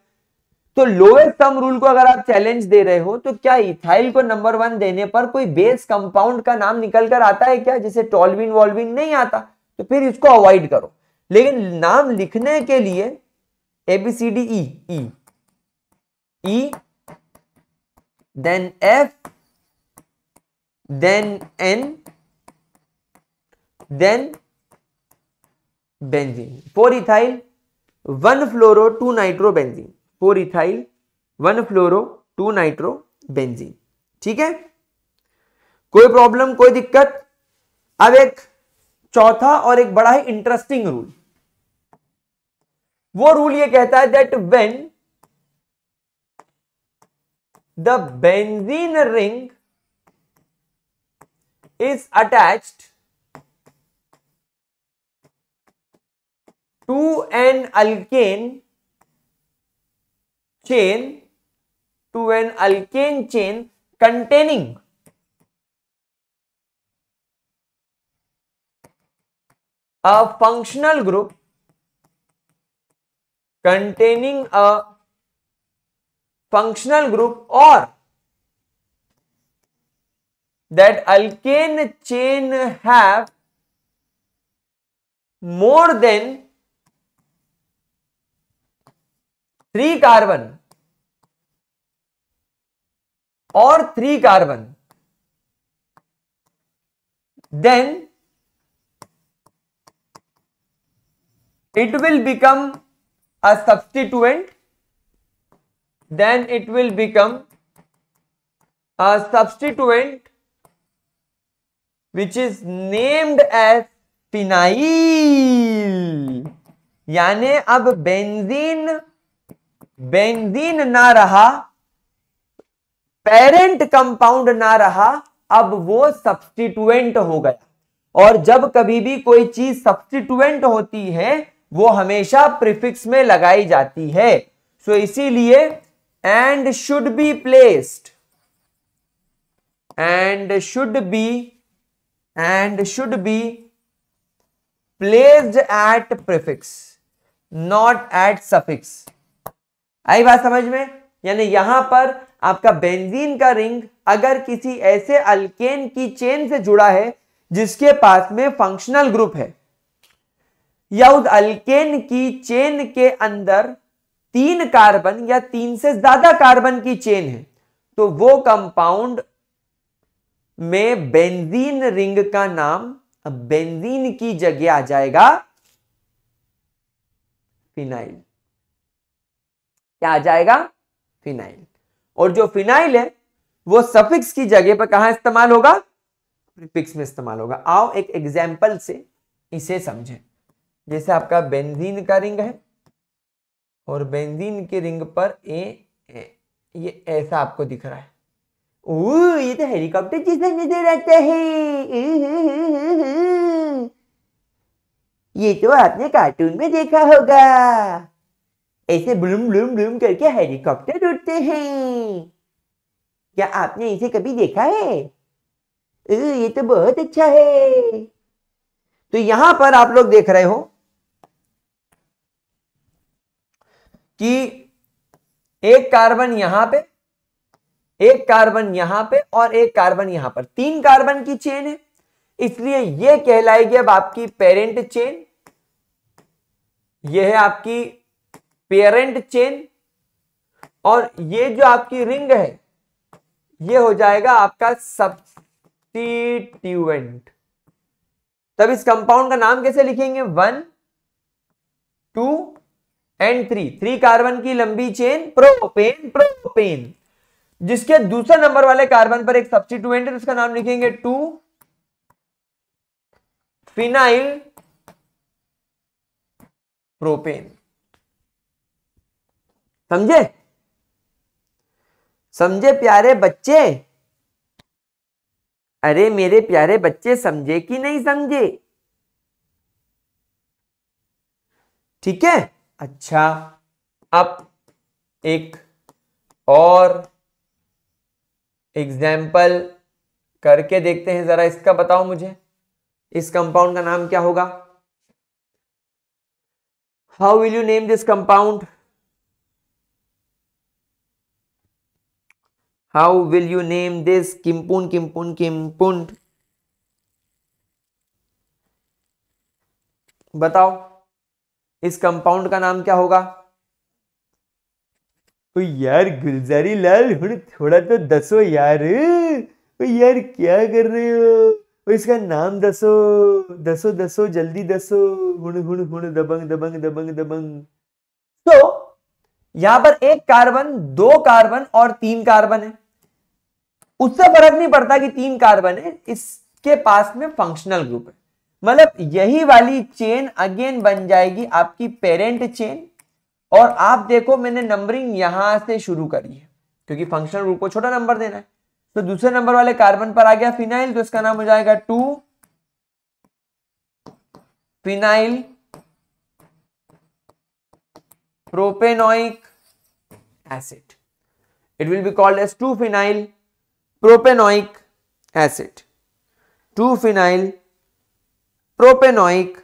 तो लोएस्ट टर्म रूल को अगर आप चैलेंज दे रहे हो तो क्या इथाइल को नंबर वन देने पर कोई बेस कंपाउंड का नाम निकल कर आता है क्या जिसे टॉलविन वॉलविन नहीं आता तो फिर इसको अवॉइड करो लेकिन नाम लिखने के लिए A B C D E E then F then N then benzene four ethyl one fluoro two nitro benzene four ethyl one fluoro two nitro benzene ठीक है कोई प्रॉब्लम कोई दिक्कत अब एक चौथा और एक बड़ा ही इंटरेस्टिंग रूल वो रूल ये कहता है that when the benzene ring is attached to an alkane chain to an alkane chain containing a functional group containing a functional group or that alkane chain have more than three carbon और three carbon then it will become a substituent then it will become a substituent which is named as phenyl यानी अब benzene benzene ना रहा parent compound ना रहा अब वो substituent हो गया और जब कभी भी कोई चीज सब्सटीट्यूएंट होती है वो हमेशा प्रिफिक्स में लगाई जाती है सो so, इसीलिए and should be placed and should be and should be placed at prefix not at suffix आई बात समझ में यानी यहां पर आपका बेंजीन का रिंग अगर किसी ऐसे अल्केन की चेन से जुड़ा है जिसके पास में फंक्शनल ग्रुप है या उस अल्केन की चेन के अंदर तीन कार्बन या तीन से ज्यादा कार्बन की चेन है तो वो कंपाउंड में बेंजीन रिंग का नाम बेंजीन की जगह आ जाएगा फिनाइल क्या आ जाएगा फिनाइल और जो फिनाइल है वो सफिक्स की जगह पर कहा इस्तेमाल होगा प्रीफिक्स में इस्तेमाल होगा आओ एक एग्जाम्पल से इसे समझे जैसे आपका बेंजीन का रिंग है और बेंजीन के रिंग पर ए, ए ये ऐसा आपको दिख रहा है ओ ये तो हेलीकॉप्टर जैसा नजर आता है ये तो आपने कार्टून में देखा होगा ऐसे ब्लूम ब्लूम ब्लूम करके हेलीकॉप्टर उड़ते हैं क्या आपने इसे कभी देखा है ये तो बहुत अच्छा है तो यहां पर आप लोग देख रहे हो कि एक कार्बन यहां पे एक कार्बन यहां पे और एक कार्बन यहां पर तीन कार्बन की चेन है इसलिए यह कहलाएगी अब आपकी पेरेंट चेन यह है आपकी पेरेंट चेन और ये जो आपकी रिंग है ये हो जाएगा आपका सब्सटीट्यूएंट तब इस कंपाउंड का नाम कैसे लिखेंगे one two and three three carbon की लंबी चेन प्रोपेन प्रोपेन जिसके दूसरे नंबर वाले कार्बन पर एक सब्सटीट्यूएंट है उसका तो नाम लिखेंगे टू फिनाइल प्रोपेन समझे समझे प्यारे बच्चे अरे मेरे प्यारे बच्चे समझे कि नहीं समझे ठीक है अच्छा अब एक और एग्जाम्पल करके देखते हैं जरा इसका बताओ मुझे इस कंपाउंड का नाम क्या होगा how will you name this compound how will you name this compound compound compound बताओ इस कंपाउंड का नाम क्या होगा ओ यार गुलजारी लाल थोड़ा तो दसो यार ओ यार क्या कर रहे हो ओ इसका नाम दसो दसो दसो जल्दी दसो हुण हुण हुण दबंग दबंग दबंग दबंग तो यहां पर एक कार्बन दो कार्बन और तीन कार्बन है उससे फर्क नहीं पड़ता कि तीन कार्बन है इसके पास में फंक्शनल ग्रुप है मतलब यही वाली चेन अगेन बन जाएगी आपकी पेरेंट चेन और आप देखो मैंने नंबरिंग यहां से शुरू करी है क्योंकि फंक्शनल ग्रुप को छोटा नंबर देना है तो दूसरे नंबर वाले कार्बन पर आ गया फिनाइल तो इसका नाम हो जाएगा two phenyl propanoic acid it will be called as two phenyl propanoic acid two phenyl propanoic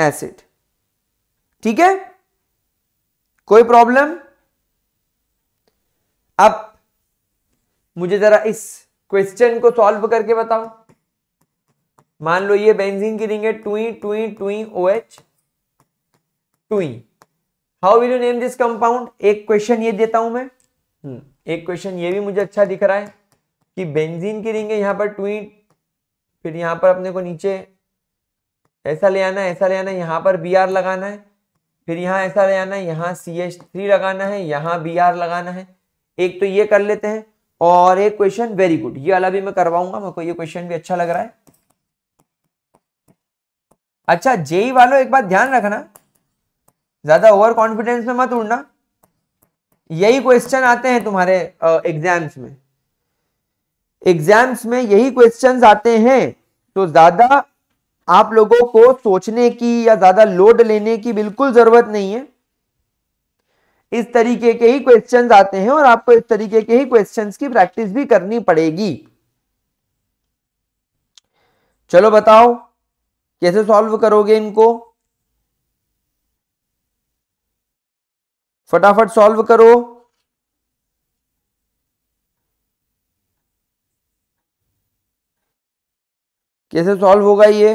acid ठीक है कोई प्रॉब्लम अब मुझे जरा इस क्वेश्चन को सॉल्व करके बताओ मान लो ये बेंजीन की रिंग है टुई टूई टूई ओ एच टूई how will you name this compound एक क्वेश्चन ये देता हूं मैं हम्म, एक क्वेश्चन ये भी मुझे अच्छा दिख रहा है कि बेंजीन की रिंग है यहाँ पर ट्वीट फिर यहाँ पर अपने को नीचे ऐसा ले आना है ऐसा ले आना यहां यहाँ पर बी आर लगाना है फिर यहाँ ऐसा ले आना है यहाँ सी एच थ्री लगाना है यहाँ बी आर लगाना है एक तो ये कर लेते हैं और एक क्वेश्चन वेरी गुड ये वाला भी मैं करवाऊंगा मेरे को ये क्वेश्चन भी अच्छा लग रहा है अच्छा जेई e वालों एक बात ध्यान रखना ज्यादा ओवर कॉन्फिडेंस में मत उड़ना यही क्वेश्चन आते हैं तुम्हारे एग्जाम्स में एग्जाम्स में यही क्वेश्चंस आते हैं तो ज्यादा आप लोगों को सोचने की या ज्यादा लोड लेने की बिल्कुल जरूरत नहीं है इस तरीके के ही क्वेश्चंस आते हैं और आपको इस तरीके के ही क्वेश्चंस की प्रैक्टिस भी करनी पड़ेगी चलो बताओ कैसे सॉल्व करोगे इनको फटाफट सॉल्व करो कैसे सॉल्व होगा ये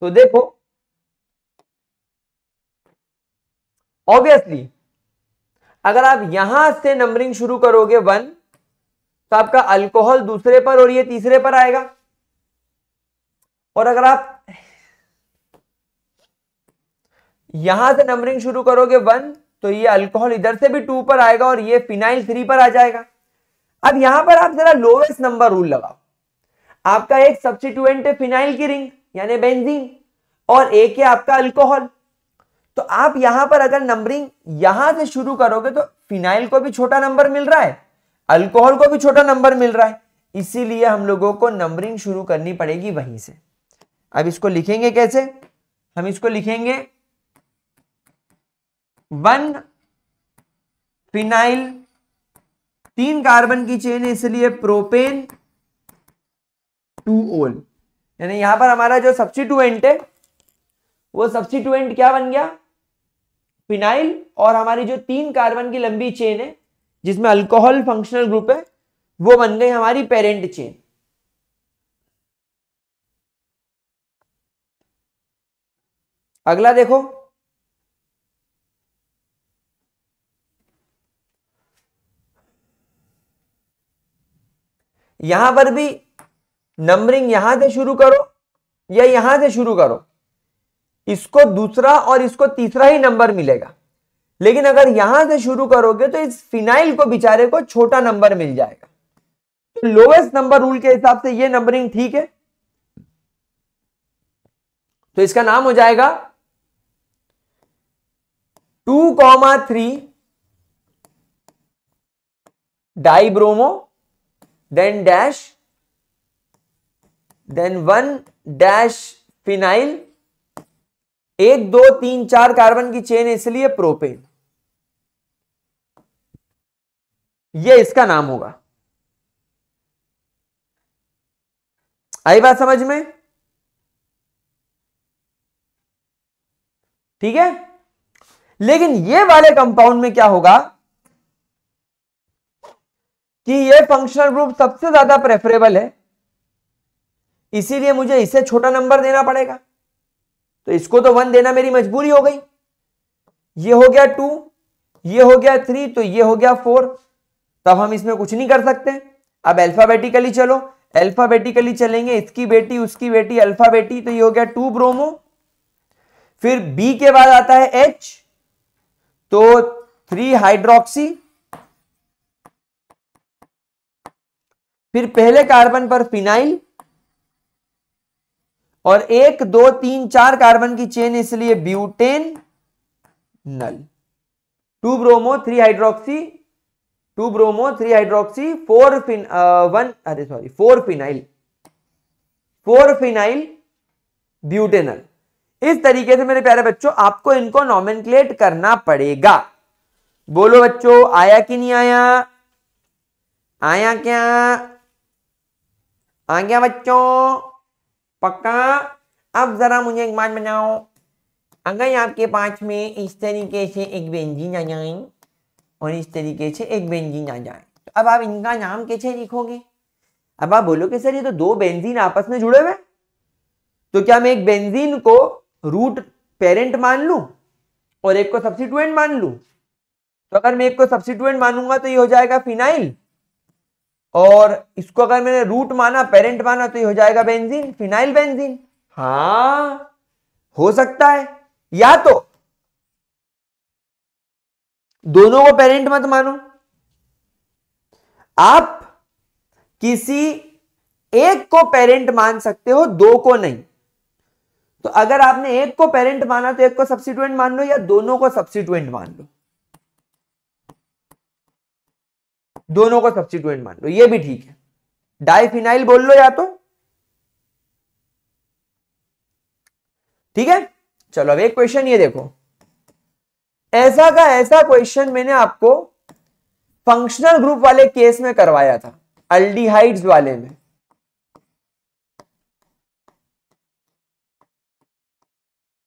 तो देखो ऑब्वियसली अगर आप यहां से नंबरिंग शुरू करोगे वन तो आपका अल्कोहल दूसरे पर और ये तीसरे पर आएगा और अगर आप यहां से नंबरिंग शुरू करोगे वन तो ये अल्कोहल इधर से भी टू पर आएगा और ये फिनाइल थ्री पर आ जाएगा अब यहां पर आप जरा लोवेस्ट नंबर रूल लगाओ आपका एक सब्सिट्यूएंट है फिनाइल की रिंग यानी बेंजीन और एक है आपका अल्कोहल तो आप यहां पर अगर नंबरिंग यहां से शुरू करोगे तो फिनाइल को भी छोटा नंबर मिल रहा है अल्कोहल को भी छोटा नंबर मिल रहा है इसीलिए हम लोगों को नंबरिंग शुरू करनी पड़ेगी वहीं से अब इसको लिखेंगे कैसे हम इसको लिखेंगे वन फिनाइल तीन कार्बन की चेन है इसलिए प्रोपेन टू ओल यानी यहां पर हमारा जो सब्सिट्यूएंट है वो सब्सिट्यूएंट क्या बन गया फिनाइल और हमारी जो तीन कार्बन की लंबी चेन है जिसमें अल्कोहल फंक्शनल ग्रुप है वो बन गई हमारी पेरेंट चेन अगला देखो यहां पर भी नंबरिंग यहां से शुरू करो या यहां से शुरू करो इसको दूसरा और इसको तीसरा ही नंबर मिलेगा लेकिन अगर यहां से शुरू करोगे तो इस फिनाइल को बेचारे को छोटा नंबर मिल जाएगा तो लोवेस्ट नंबर रूल के हिसाब से ये नंबरिंग ठीक है तो इसका नाम हो जाएगा two comma three dibromo then dash then one dash phenyl एक दो तीन चार कार्बन की चेन इसलिए प्रोपेन ये इसका नाम होगा आई बात समझ में ठीक है लेकिन ये वाले कंपाउंड में क्या होगा कि ये फंक्शनल ग्रुप सबसे ज्यादा प्रेफरेबल है इसीलिए मुझे इसे छोटा नंबर देना पड़ेगा तो इसको तो वन देना मेरी मजबूरी हो गई ये हो गया टू ये हो गया थ्री तो ये हो गया फोर तब हम इसमें कुछ नहीं कर सकते अब अल्फाबेटिकली चलो अल्फाबेटिकली चलेंगे इसकी बेटी उसकी बेटी अल्फाबेटी तो ये हो गया टू ब्रोमो फिर बी के बाद आता है एच तो थ्री हाइड्रोक्सी फिर पहले कार्बन पर फिनाइल और एक दो तीन चार कार्बन की चेन इसलिए butanal two bromo three hydroxy two bromo three hydroxy four phen one अरे sorry four phenyl four phenyl butanal इस तरीके से मेरे प्यारे बच्चों आपको इनको नॉमिनक्लेट करना पड़ेगा बोलो बच्चों आया कि नहीं आया आया क्या आ गया बच्चों पक्का अब जरा मुझे एक बात बनाओ अगर आपके पास में इस तरीके से एक बेंजीन आ जाए और इस तरीके से एक बेंजीन आ जाए तो अब आप इनका नाम कैसे लिखोगे अब आप बोलो कि सर ये तो दो बेंजीन आपस में जुड़े हुए तो क्या मैं एक बेंजीन को रूट पेरेंट मान लू और एक को सब्सिट्यूएंट मान लू तो अगर मैं एक को सब्सिट्यूएंट मानूंगा तो ये हो जाएगा फिनाइल और इसको अगर मैंने रूट माना पेरेंट माना तो ये हो जाएगा बेंजीन फिनाइल बेंजीन हाँ हो सकता है या तो दोनों को पेरेंट मत मानो आप किसी एक को पेरेंट मान सकते हो दो को नहीं तो अगर आपने एक को पेरेंट माना तो एक को सब्सिट्यूएंट मान लो या दोनों को सब्सिट्यूएंट मान लो दोनों को सब्सिट्यूएंट मान लो ये भी ठीक है डाइफिनाइल बोल लो या तो ठीक है चलो अब एक क्वेश्चन ये देखो ऐसा का ऐसा क्वेश्चन मैंने आपको फंक्शनल ग्रुप वाले केस में करवाया था अल्डीहाइड्स वाले में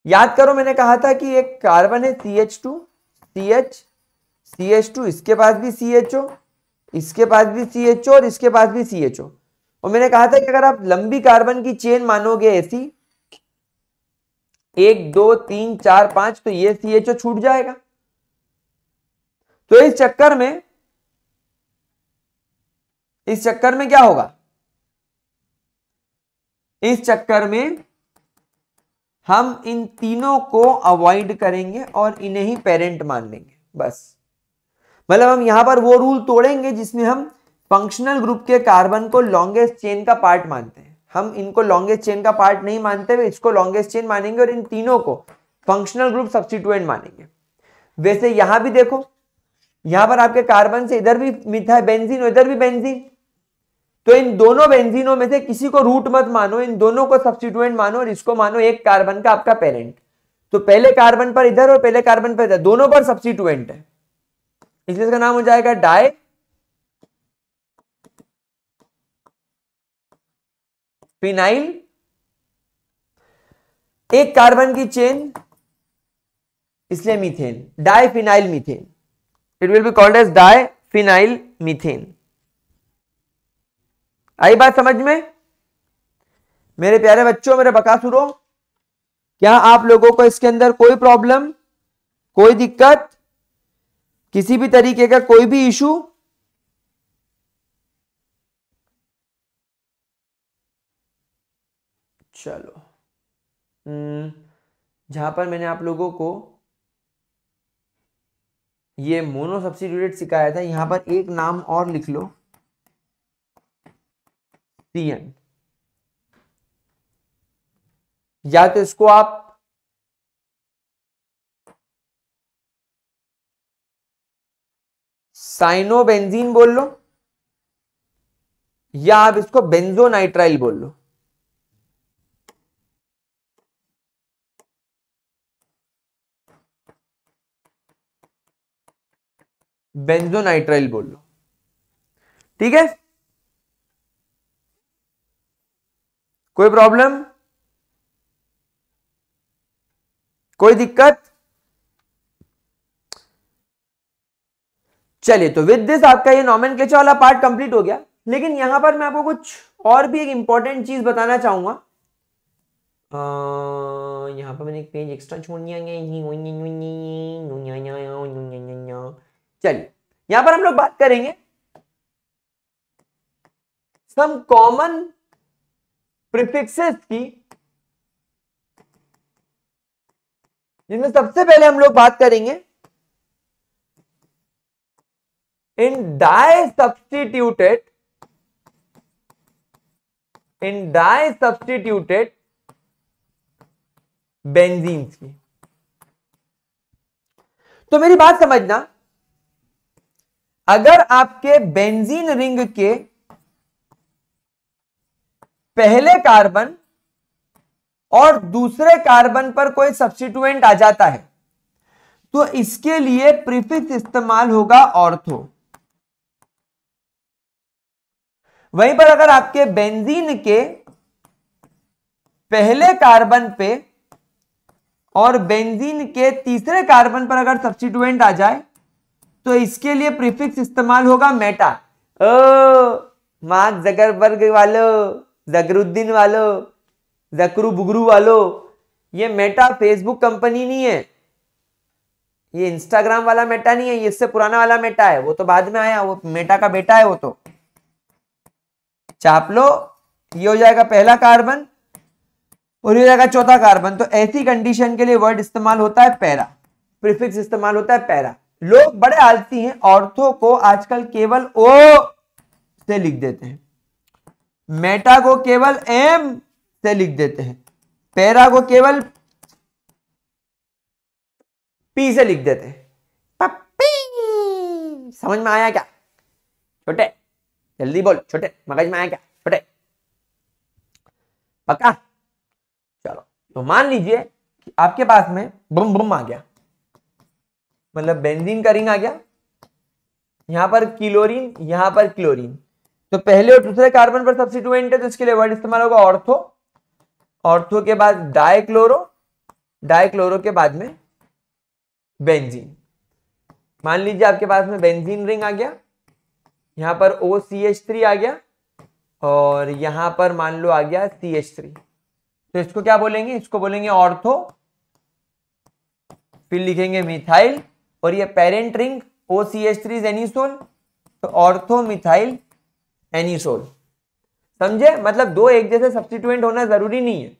याद करो मैंने कहा था कि एक कार्बन है C H two C H C H two इसके पास भी सी एच ओ इसके पास भी सी एच ओ और इसके पास भी सी एच ओ और मैंने कहा था कि अगर आप लंबी कार्बन की चेन मानोगे ऐसी एक दो तीन चार पांच तो ये सी एच ओ छूट जाएगा तो इस चक्कर में इस चक्कर में क्या होगा इस चक्कर में हम इन तीनों को अवॉइड करेंगे और इन्हें ही पेरेंट मान लेंगे बस मतलब हम यहाँ पर वो रूल तोड़ेंगे जिसमें हम फंक्शनल ग्रुप के कार्बन को लॉन्गेस्ट चेन का पार्ट मानते हैं हम इनको लॉन्गेस्ट चेन का पार्ट नहीं मानते हुए इसको लॉन्गेस्ट चेन मानेंगे और इन तीनों को फंक्शनल ग्रुप सब्सिट्यूएंट मानेंगे वैसे यहां भी देखो यहाँ पर आपके कार्बन से इधर भी मिथा बेंजीन इधर भी बेंजीन तो इन दोनों बेंजीनों में से किसी को रूट मत मानो इन दोनों को सब्सिट्यूएंट मानो और इसको मानो एक कार्बन का आपका पेरेंट तो पहले कार्बन पर इधर और पहले कार्बन पर इधर दोनों पर सब्सिट्यूएंट है इसलिए इसका नाम हो जाएगा डाय फिनाइल एक कार्बन की चेन इसलिए methane phenyl methane it will be called as di phenyl methane आई बात समझ में मेरे प्यारे बच्चों मेरे बकासुरो क्या आप लोगों को इसके अंदर कोई प्रॉब्लम कोई दिक्कत किसी भी तरीके का कोई भी इशू चलो हम्म, जहां पर मैंने आप लोगों को ये मोनो सब्सिट्यूटेड सिखाया था यहां पर एक नाम और लिख लो एन या तो इसको आप साइनोबेंजीन बोल लो या आप इसको बेंजोनाइट्राइल बोल लो बेंजोनाइट्राइल बोल लो ठीक है कोई प्रॉब्लम कोई दिक्कत चलिए तो विद दिस आपका ये नॉमन वाला पार्ट कंप्लीट हो गया लेकिन यहां पर मैं आपको कुछ और भी एक इंपॉर्टेंट चीज बताना चाहूंगा यहाँ पर मैंने एक पेज एक्स्ट्रा छोड़ दिया चलिए यहां पर हम लोग बात करेंगे सम कॉमन प्रिफिक्सेस की जिनमें सबसे पहले हम लोग बात करेंगे in di substituted in di substituted benzenes की तो मेरी बात समझना अगर आपके बेंजीन रिंग के पहले कार्बन और दूसरे कार्बन पर कोई सब्सिट्यूएंट आ जाता है तो इसके लिए प्रीफिक्स इस्तेमाल होगा ऑर्थो वहीं पर अगर आपके बेंजीन के पहले कार्बन पे और बेंजीन के तीसरे कार्बन पर अगर सब्सिट्यूएंट आ जाए तो इसके लिए प्रीफिक्स इस्तेमाल होगा मेटा ओ मार्क जगरबर्ग वालो जगरुद्दीन वालो जकरू बुगरू वालो ये मेटा फेसबुक कंपनी नहीं है ये इंस्टाग्राम वाला मेटा नहीं है ये इससे पुराना वाला मेटा है वो तो बाद में आया वो मेटा का बेटा है वो तो चाप लो ये हो जाएगा पहला कार्बन और ये हो जाएगा चौथा कार्बन तो ऐसी कंडीशन के लिए वर्ड इस्तेमाल होता है पैरा प्रिफिक्स इस्तेमाल होता है पैरा लोग बड़े आलती हैं ऑर्थो को आजकल केवल ओ से लिख देते हैं मेटा को केवल एम से लिख देते हैं पैरा को केवल पी से लिख देते हैं पप्पी समझ में आया क्या छोटे जल्दी बोल छोटे मगज में आया क्या छोटे पक्का चलो तो मान लीजिए कि आपके पास में ब्रुम ब्रुम आ गया मतलब बेंजीन का रिंग आ गया यहां पर क्लोरीन यहां पर क्लोरीन तो पहले और दूसरे कार्बन पर सब्सिट्यूएंट है तो इसके लिए वर्ड इस्तेमाल होगा ऑर्थो ऑर्थो के बाद डायक्लोरो डायक्लोरो के बाद में बेंजीन मान लीजिए आपके पास में बेंजीन रिंग आ गया यहां पर ओ सी एच थ्री आ गया और यहां पर मान लो आ गया सी एच थ्री तो इसको क्या बोलेंगे इसको बोलेंगे ऑर्थो फिर लिखेंगे मिथाइल और ये parent ring O C H three anisole तो ऑर्थो मिथाइल एनिसोल समझे मतलब दो एक जैसे सब्सिट्यूएंट होना जरूरी नहीं है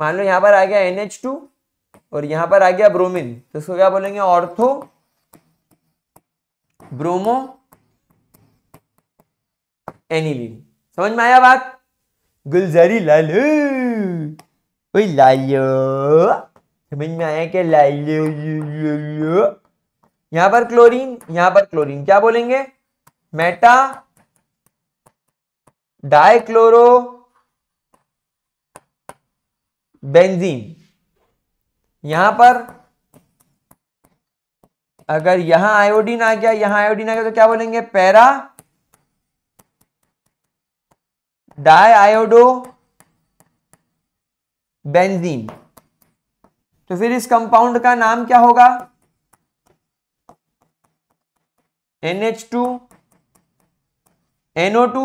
मान लो यहां पर आ गया एन एच टू और यहां पर आ गया ब्रोमिन तो इसको क्या बोलेंगे ऑर्थो ब्रोमो एनिलीन समझ में आया बात गुलजारी लाल लालो समझ में आया क्या लालो यहां पर क्लोरीन यहां पर क्लोरीन क्या बोलेंगे मेटा डाइक्लोरो बेंजीन यहां पर अगर यहां आयोडीन आ गया यहां आयोडीन आ गया तो क्या बोलेंगे पैरा डाइआयोडो बेंजीन तो फिर इस कंपाउंड का नाम क्या होगा NH2 NO2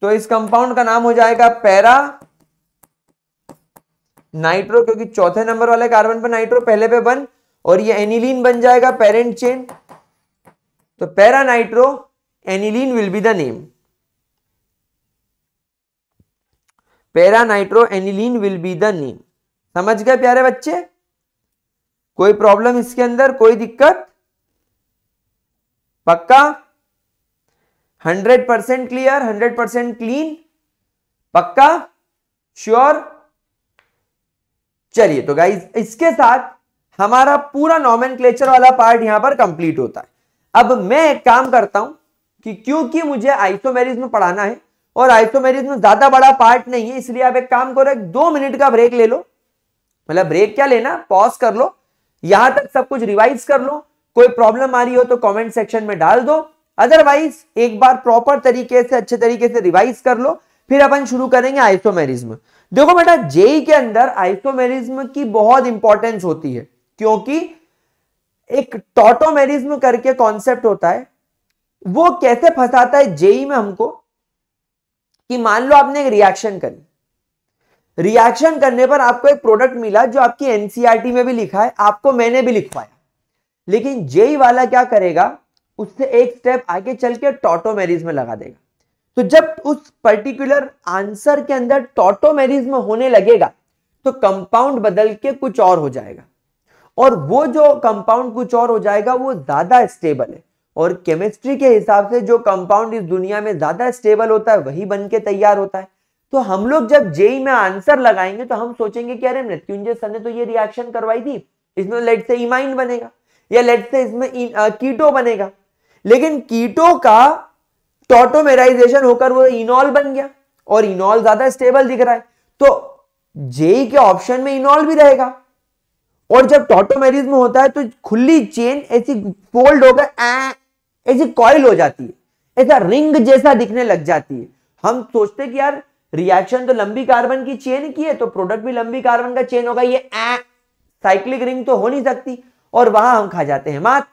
तो इस कंपाउंड का नाम हो जाएगा पैरा नाइट्रो क्योंकि चौथे नंबर वाले कार्बन पर नाइट्रो पहले पे बन और ये एनिलीन बन जाएगा पेरेंट चेन तो para nitro aniline will be the name para nitro aniline will be the name समझ गए प्यारे बच्चे कोई प्रॉब्लम इसके अंदर कोई दिक्कत पक्का hundred percent clear hundred percent clean पक्का श्योर चलिए तो गाइज इसके साथ हमारा पूरा नॉमन वाला पार्ट यहां पर कंप्लीट होता है अब मैं एक काम करता हूं कि क्योंकि मुझे आइसोमेरिज में पढ़ाना है और आइसोमेरिज तो में ज्यादा बड़ा पार्ट नहीं है इसलिए आप एक काम करो एक दो मिनट का ब्रेक ले लो मतलब ब्रेक क्या लेना पॉज कर लो यहां तक सब कुछ रिवाइज कर लो कोई प्रॉब्लम आ रही हो तो कमेंट सेक्शन में डाल दो अदरवाइज एक बार प्रॉपर तरीके से अच्छे तरीके से रिवाइज कर लो फिर अपन शुरू करेंगे आइसोमेरिज्म देखो बेटा जेई के अंदर आइसोमेरिज्म की बहुत इंपॉर्टेंस होती है क्योंकि एक टॉटोमेरिज्म करके कॉन्सेप्ट होता है वो कैसे फंसाता है जेई में हमको कि मान लो आपने एक रिएक्शन करी रिएक्शन करने पर आपको एक प्रोडक्ट मिला जो आपकी एनसीआरटी e में भी लिखा है आपको मैंने भी लिखवाया लेकिन जेई वाला क्या करेगा उससे एक स्टेप आगे चल के टॉटोमेरिज में लगा देगा तो जब उस पर्टिकुलर आंसर के अंदर टोटोमेरिज में होने लगेगा तो कंपाउंड बदल के कुछ और हो जाएगा और वो जो कंपाउंड कुछ और हो जाएगा वो ज्यादा स्टेबल है और केमिस्ट्री के हिसाब से जो कंपाउंड इस दुनिया में ज्यादा स्टेबल होता है वही बन के तैयार होता है तो हम लोग जब जेई e में आंसर लगाएंगे तो हम सोचेंगे कि अरे मृत्युंजय सर ने तो ये रिएक्शन करवाई थी इसमें लेट से इमाइन बनेगा या लेट से इसमें कीटो बनेगा लेकिन कीटो का टोटोमेराइजेशन होकर वो इनॉल बन गया और इनॉल ज्यादा स्टेबल दिख रहा है तो जेई e के ऑप्शन में इनॉल भी रहेगा और जब टोटोमेरिज्म होता है तो खुली चेन ऐसी फोल्ड होकर ऐसी कॉइल हो जाती है ऐसा रिंग जैसा दिखने लग जाती है हम सोचते कि यार रिएक्शन तो लंबी कार्बन की चेन की है तो प्रोडक्ट भी लंबी कार्बन का चेन होगा ये साइक्लिक रिंग तो हो नहीं सकती और वहां हम खा जाते हैं मात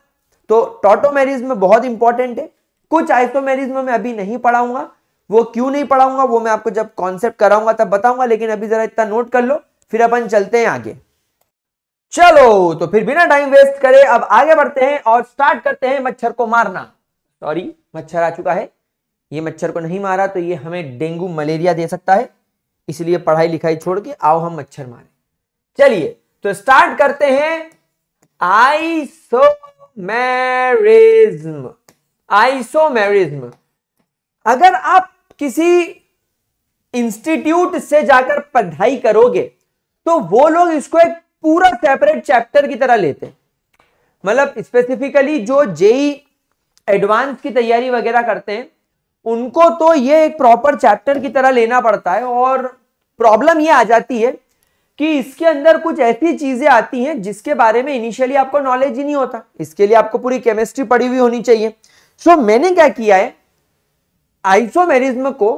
तो टोटोमेरिज में बहुत इंपॉर्टेंट है कुछ आइसोमेरिज में मैं अभी नहीं पढ़ाऊंगा वो क्यों नहीं पढ़ाऊंगा वो मैं आपको जब कॉन्सेप्ट कराऊंगा तब बताऊंगा लेकिन अभी जरा इतना नोट कर लो फिर अपन चलते हैं आगे चलो तो फिर बिना टाइम वेस्ट करे अब आगे बढ़ते हैं और स्टार्ट करते हैं मच्छर को मारना सॉरी मच्छर आ चुका है ये मच्छर को नहीं मारा तो ये हमें डेंगू मलेरिया दे सकता है इसलिए पढ़ाई लिखाई छोड़ के आओ हम मच्छर मारे चलिए तो स्टार्ट करते हैं आइसोमेरिज्म आइसोमेरिज्म अगर आप किसी इंस्टीट्यूट से जाकर पढ़ाई करोगे तो वो लोग इसको एक पूरा सेपरेट चैप्टर की तरह लेते हैं मतलब स्पेसिफिकली जो जेई एडवांस e की तैयारी वगैरह करते हैं उनको तो ये एक प्रॉपर चैप्टर की तरह लेना पड़ता है और प्रॉब्लम ये आ जाती है कि इसके अंदर कुछ ऐसी चीजें आती हैं जिसके बारे में इनिशियली आपको नॉलेज ही नहीं होता इसके लिए आपको पूरी केमिस्ट्री पढ़ी हुई होनी चाहिए सो so, मैंने क्या किया है आइसोमेरिज्म को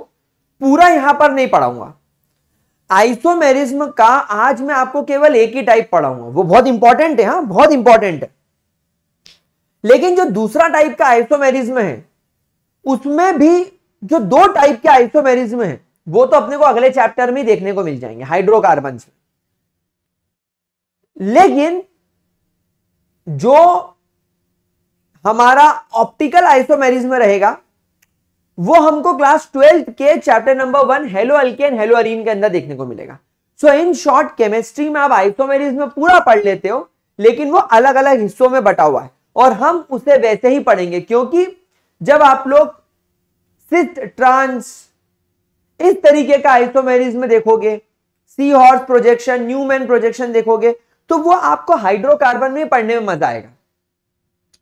पूरा यहां पर नहीं पढ़ाऊंगा आइसोमेरिज्म का आज मैं आपको केवल एक ही टाइप पढ़ाऊंगा वो बहुत इंपॉर्टेंट है हाँ बहुत इंपॉर्टेंट है लेकिन जो दूसरा टाइप का आइसोमेरिज्म है उसमें भी जो दो टाइप के आइसोमेरिज्म है वो तो अपने को अगले चैप्टर में देखने को मिल जाएंगे हाइड्रोकार्बन से लेकिन जो हमारा ऑप्टिकल आइसोमेरिज्म रहेगा वो हमको क्लास ट्वेल्थ के chapter number one halo alkane halo arene के अंदर देखने को मिलेगा सो इन शॉर्ट केमिस्ट्री में आप आइसोमेरिज में पूरा पढ़ लेते हो लेकिन वो अलग अलग हिस्सों में बटा हुआ है और हम उसे वैसे ही पढ़ेंगे क्योंकि जब आप लोग ट्रांस इस तरीके का आइसोमेरिज में देखोगे sawhorse projection Newman projection देखोगे तो वो आपको हाइड्रोकार्बन में पढ़ने में मजा आएगा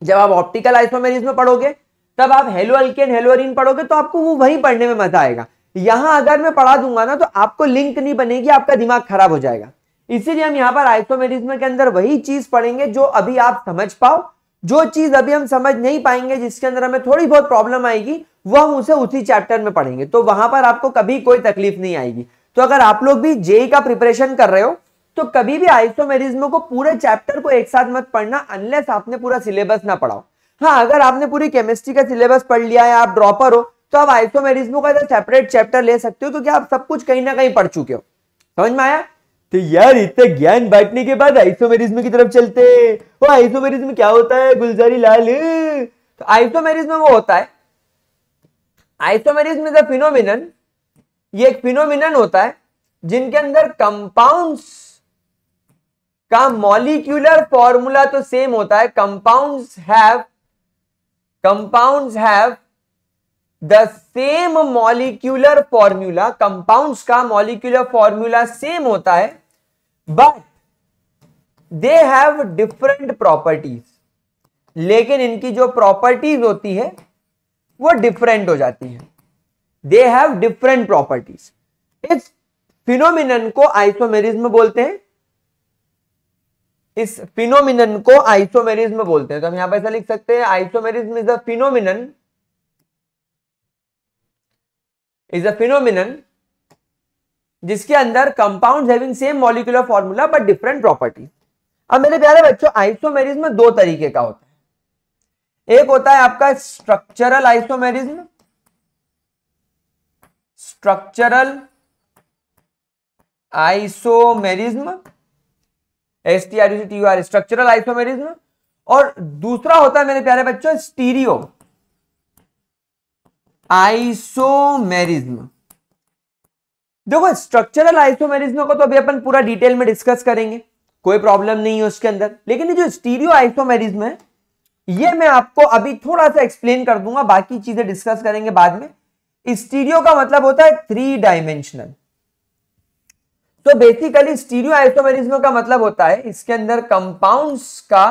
जब आप ऑप्टिकल आइसोमेरिज में पढ़ोगे तब आप हेलो अल्केन हेलो अरिन पढ़ोगे तो आपको वो वही पढ़ने में मजा आएगा यहां अगर मैं पढ़ा दूंगा ना तो आपको लिंक नहीं बनेगी आपका दिमाग खराब हो जाएगा इसीलिए हम यहाँ पर आइसोमेरिज्म के अंदर वही चीज पढ़ेंगे जो अभी आप समझ पाओ जो चीज अभी हम समझ नहीं पाएंगे जिसके अंदर हमें थोड़ी बहुत प्रॉब्लम आएगी वो हम उसे उसी चैप्टर में पढ़ेंगे तो वहां पर आपको कभी कोई तकलीफ नहीं आएगी तो अगर आप लोग भी जेई e का प्रिपरेशन कर रहे हो तो कभी भी आइसोमेरिज्म को पूरे चैप्टर को एक साथ मत पढ़ना अनलेस आपने पूरा सिलेबस ना पढ़ाओ हाँ अगर आपने पूरी केमिस्ट्री का सिलेबस पढ़ लिया है आप ड्रॉपर हो तो आप आइसोमेरिज्मो का सेपरेट तो चैप्टर ले सकते हो क्योंकि आप सब कुछ कहीं ना कहीं पढ़ चुके हो समझ में आया तो यार इतने ज्ञान बांटने के बाद आइसोमेरिज्म की तरफ चलते वो आइसोमेरिज्म क्या होता है गुलजारी लाल तो आइसोमेरिज्म वो होता है आइसोमेरिज्म इज अ फिनोमिनन ये एक फिनोमिनन होता है जिनके अंदर कंपाउंड्स का मॉलिक्यूलर फॉर्मूला तो सेम होता है compounds have compounds have the same molecular formula compounds का मॉलिक्यूलर फॉर्म्यूला सेम होता है but they have different properties लेकिन इनकी जो प्रॉपर्टीज होती है वो डिफरेंट हो जाती है दे हैव डिफरेंट प्रॉपर्टीज इस फिनोमिनन को आइसोमेरिज्म बोलते हैं इस फिनोमिनन को आइसोमेरिज्म बोलते हैं तो हम यहां पर ऐसा लिख सकते हैं isomerism is a phenomenon is a phenomenon जिसके अंदर compound having same molecular formula but different property अब मेरे प्यारे बच्चों आइसोमेरिज्म दो तरीके का होता है एक होता है आपका structural isomerism structural isomerism S T R U C T R structural isomerism और दूसरा होता है मेरे प्यारे बच्चों स्टीरियो आइसोमेरिज्म देखो स्ट्रक्चरल आइसोमेरिज्म को तो अभी अपन पूरा डिटेल में डिस्कस करेंगे कोई प्रॉब्लम नहीं है उसके अंदर लेकिन ये जो स्टीरियो आइसोमेरिज्म है ये मैं आपको अभी थोड़ा सा एक्सप्लेन कर दूंगा बाकी चीजें डिस्कस करेंगे बाद में स्टीरियो का मतलब होता है थ्री डायमेंशनल तो बेसिकली स्टीरियो आइसोमेरिज्म का मतलब होता है इसके अंदर कंपाउंड्स का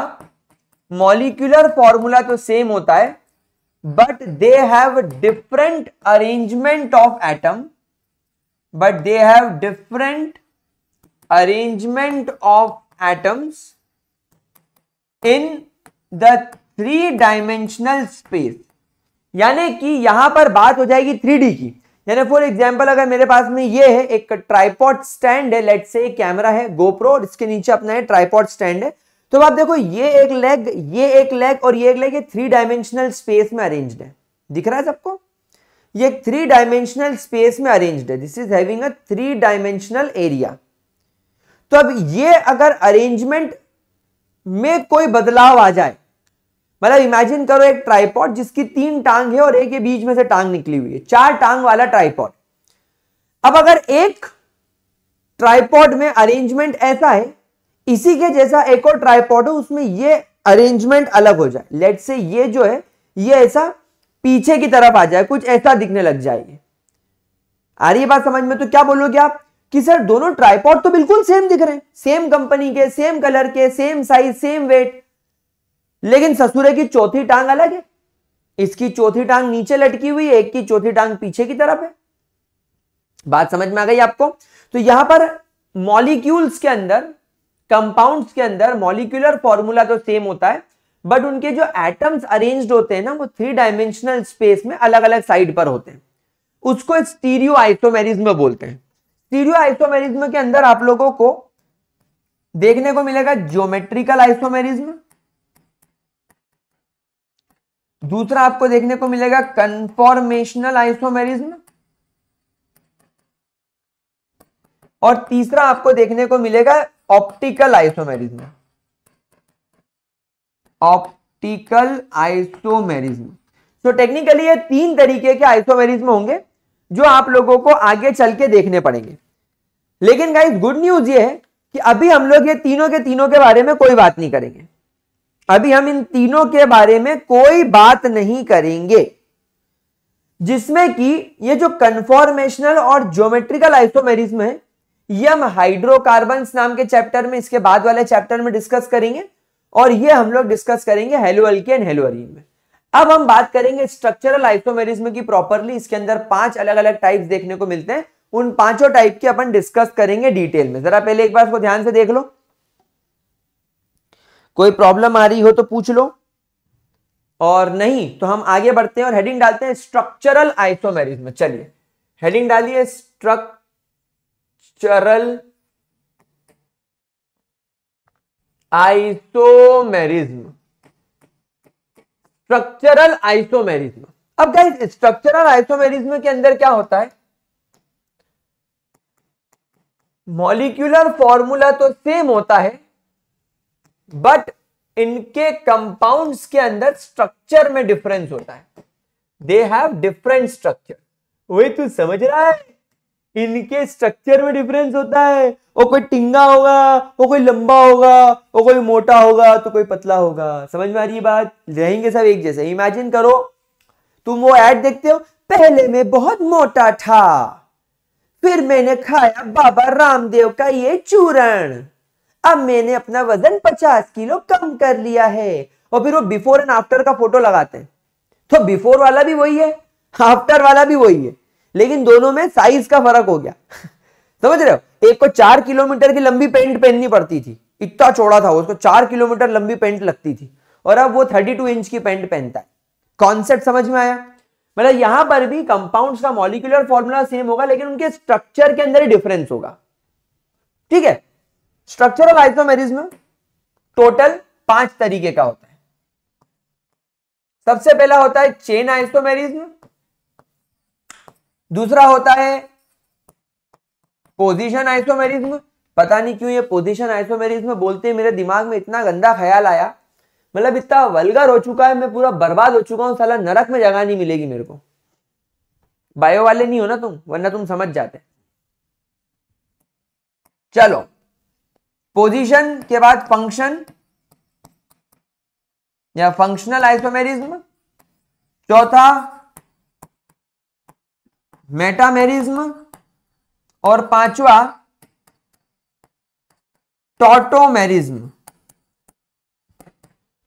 मॉलिक्यूलर फॉर्मूला तो सेम होता है but they have different arrangement of atom but they have different arrangement of atoms in the three dimensional space यानी कि यहां पर बात हो जाएगी थ्री की यानी फॉर एग्जाम्पल अगर मेरे पास में ये है एक ट्राईपॉड स्टैंड है लेट से कैमरा है गोप्रो और इसके नीचे अपना है ट्राईपॉड स्टैंड है तो आप देखो ये एक लेग ये एक लेग और ये एक लेग ये थ्री डायमेंशनल स्पेस में अरेंज्ड है दिख रहा है सबको ये थ्री डायमेंशनल स्पेस में अरेंज्ड है this is having a three dimensional area तो अब ये अगर अरेंजमेंट में कोई बदलाव आ जाए मतलब इमेजिन करो एक ट्राईपॉड जिसकी तीन टांग है और एक के बीच में से टांग निकली हुई है चार टांग वाला ट्राईपॉड अब अगर एक ट्राईपॉड में अरेंजमेंट ऐसा है इसी के जैसा एक और ट्राईपॉड हो उसमें ये अरेंजमेंट अलग हो जाए लेट से ये जो है ये ऐसा पीछे की तरफ आ जाए कुछ ऐसा दिखने लग जाएगी आ रही है बात समझ में तो क्या बोलोगे आप कि सर दोनों ट्राईपॉड तो बिल्कुल सेम दिख रहे हैं सेम कंपनी के सेम कलर के सेम साइज सेम वेट लेकिन ससुरे की चौथी टांग अलग है इसकी चौथी टांग नीचे लटकी हुई है एक की चौथी टांग पीछे की तरफ है बात समझ में आ गई आपको तो यहां पर मॉलिक्यूल्स के अंदर कंपाउंड्स के अंदर मॉलिक्यूलर फॉर्मूला तो सेम होता है बट उनके जो एटम्स अरेंज्ड होते हैं ना वो थ्री डायमेंशनल स्पेस में अलग अलग साइड पर होते हैं उसको स्टीरियो आइसोमेरिज्म बोलते हैं स्टीरियो आइसोमेरिज्म के अंदर आप लोगों को देखने को मिलेगा ज्योमेट्रिकल आइसोमेरिज्म दूसरा आपको देखने को मिलेगा कंफॉर्मेशनल आइसोमेरिज्म और तीसरा आपको देखने को मिलेगा ऑप्टिकल आइसोमेरिज्म ऑप्टिकल आइसोमेरिज्म तो टेक्निकली ये तीन तरीके के आइसोमेरिज्म होंगे जो आप लोगों को आगे चल के देखने पड़ेंगे लेकिन गाइस गुड न्यूज ये है कि अभी हम लोग ये तीनों के तीनों के बारे में कोई बात नहीं करेंगे अभी हम इन तीनों के बारे में कोई बात नहीं करेंगे जिसमें कि ये जो कन्फॉर्मेशनल और ज्योमेट्रिकल आइसोमेरिज्म है ये हम हाइड्रोकार्बन नाम के चैप्टर में इसके बाद वाले चैप्टर में डिस्कस करेंगे और ये हम लोग डिस्कस करेंगे हेलोअल के एंड में अब हम बात करेंगे स्ट्रक्चरल आइसोमेरिज्म की प्रॉपरली इसके अंदर पांच अलग अलग टाइप्स देखने को मिलते हैं उन पांचों टाइप की अपन डिस्कस करेंगे डिटेल में जरा पहले एक बार इसको ध्यान से देख लो कोई प्रॉब्लम आ रही हो तो पूछ लो और नहीं तो हम आगे बढ़ते हैं और हेडिंग डालते हैं स्ट्रक्चरल आइसोमेरिज्म चलिए हेडिंग डालिए स्ट्रक्चरल आइसोमेरिज्म स्ट्रक्चरल आइसोमेरिज्म अब गाइस स्ट्रक्चरल आइसोमेरिज्म के अंदर क्या होता है मॉलिक्यूलर फॉर्मूला तो सेम होता है बट इनके कंपाउंड्स के अंदर स्ट्रक्चर में डिफरेंस होता है दे हैव डिफरेंट स्ट्रक्चर वही तू समझ रहा है इनके स्ट्रक्चर में डिफरेंस होता है वो कोई टिंगा होगा वो कोई लंबा होगा वो कोई मोटा होगा तो कोई पतला होगा समझ में आ रही है बात रहेंगे सब एक जैसे इमेजिन करो तुम वो एड देखते हो पहले मैं बहुत मोटा था फिर मैंने खाया बाबा रामदेव का ये चूरण अब मैंने अपना वजन 50 किलो कम कर लिया है और फिर वो बिफोर एंड आफ्टर का फोटो लगाते हैं तो बिफोर वाला भी वही है आफ्टर वाला भी वही है लेकिन दोनों में साइज का फर्क हो गया समझ रहे हो एक को चार किलोमीटर की लंबी पेंट पहननी पड़ती थी इतना चौड़ा था उसको चार किलोमीटर लंबी पेंट लगती थी और अब वो थर्टी टू इंच की पेंट पहनता है कॉन्सेप्ट समझ में आया मतलब यहां पर भी कंपाउंड का मॉलिकुलर फॉर्मूला सेम होगा लेकिन उनके स्ट्रक्चर के अंदर ही डिफरेंस होगा ठीक है स्ट्रक्चरल आइसोमेरिज्म टोटल पांच तरीके का होता है सबसे पहला होता है चेन आइसोमेरिज्म दूसरा होता है पोजीशन आइसोमेरिज्म पता नहीं क्यों ये पोजीशन आइसोमेरिज्म बोलते हैं मेरे दिमाग में इतना गंदा ख्याल आया मतलब इतना वलगर हो चुका है मैं पूरा बर्बाद हो चुका हूं साला नरक में जगह नहीं मिलेगी मेरे को बायो वाले नहीं हो ना तुम वरना तुम समझ जाते चलो पोजीशन के बाद फंक्शन या फंक्शनल आइसोमेरिज्म चौथा मेटामेरिज्म और पांचवा टोटोमेरिज्म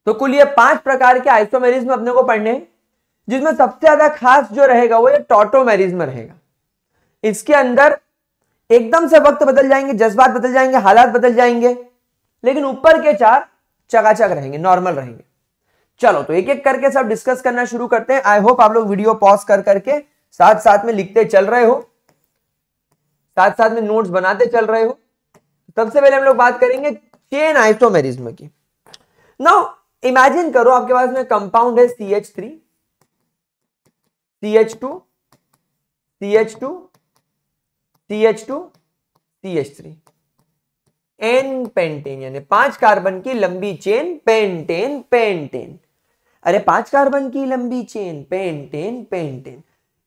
तो कुल ये पांच प्रकार के आइसोमेरिज्म अपने को पढ़ने हैं जिसमें सबसे ज्यादा खास जो रहेगा वो ये टोटोमेरिज्म रहेगा इसके अंदर एकदम से वक्त बदल जाएंगे जज्बात बदल जाएंगे हालात बदल जाएंगे लेकिन ऊपर के चार चकाचक रहेंगे नॉर्मल रहेंगे चलो तो एक एक करके सब डिस्कस करना शुरू करते हैं आई होप आप लोग वीडियो पॉज कर करके साथ साथ में लिखते चल रहे हो साथ साथ में नोट्स बनाते चल रहे हो सबसे पहले हम लोग बात करेंगे चेन आइसोमेरिज्म की नाउ इमेजिन करो आपके पास में कंपाउंड है C H three C H two C H two C H two C H three N pentane यानी पांच कार्बन की लंबी चेन पेंटेन पेंटेन अरे पांच कार्बन की लंबी चेन पेंटेन पेंटेन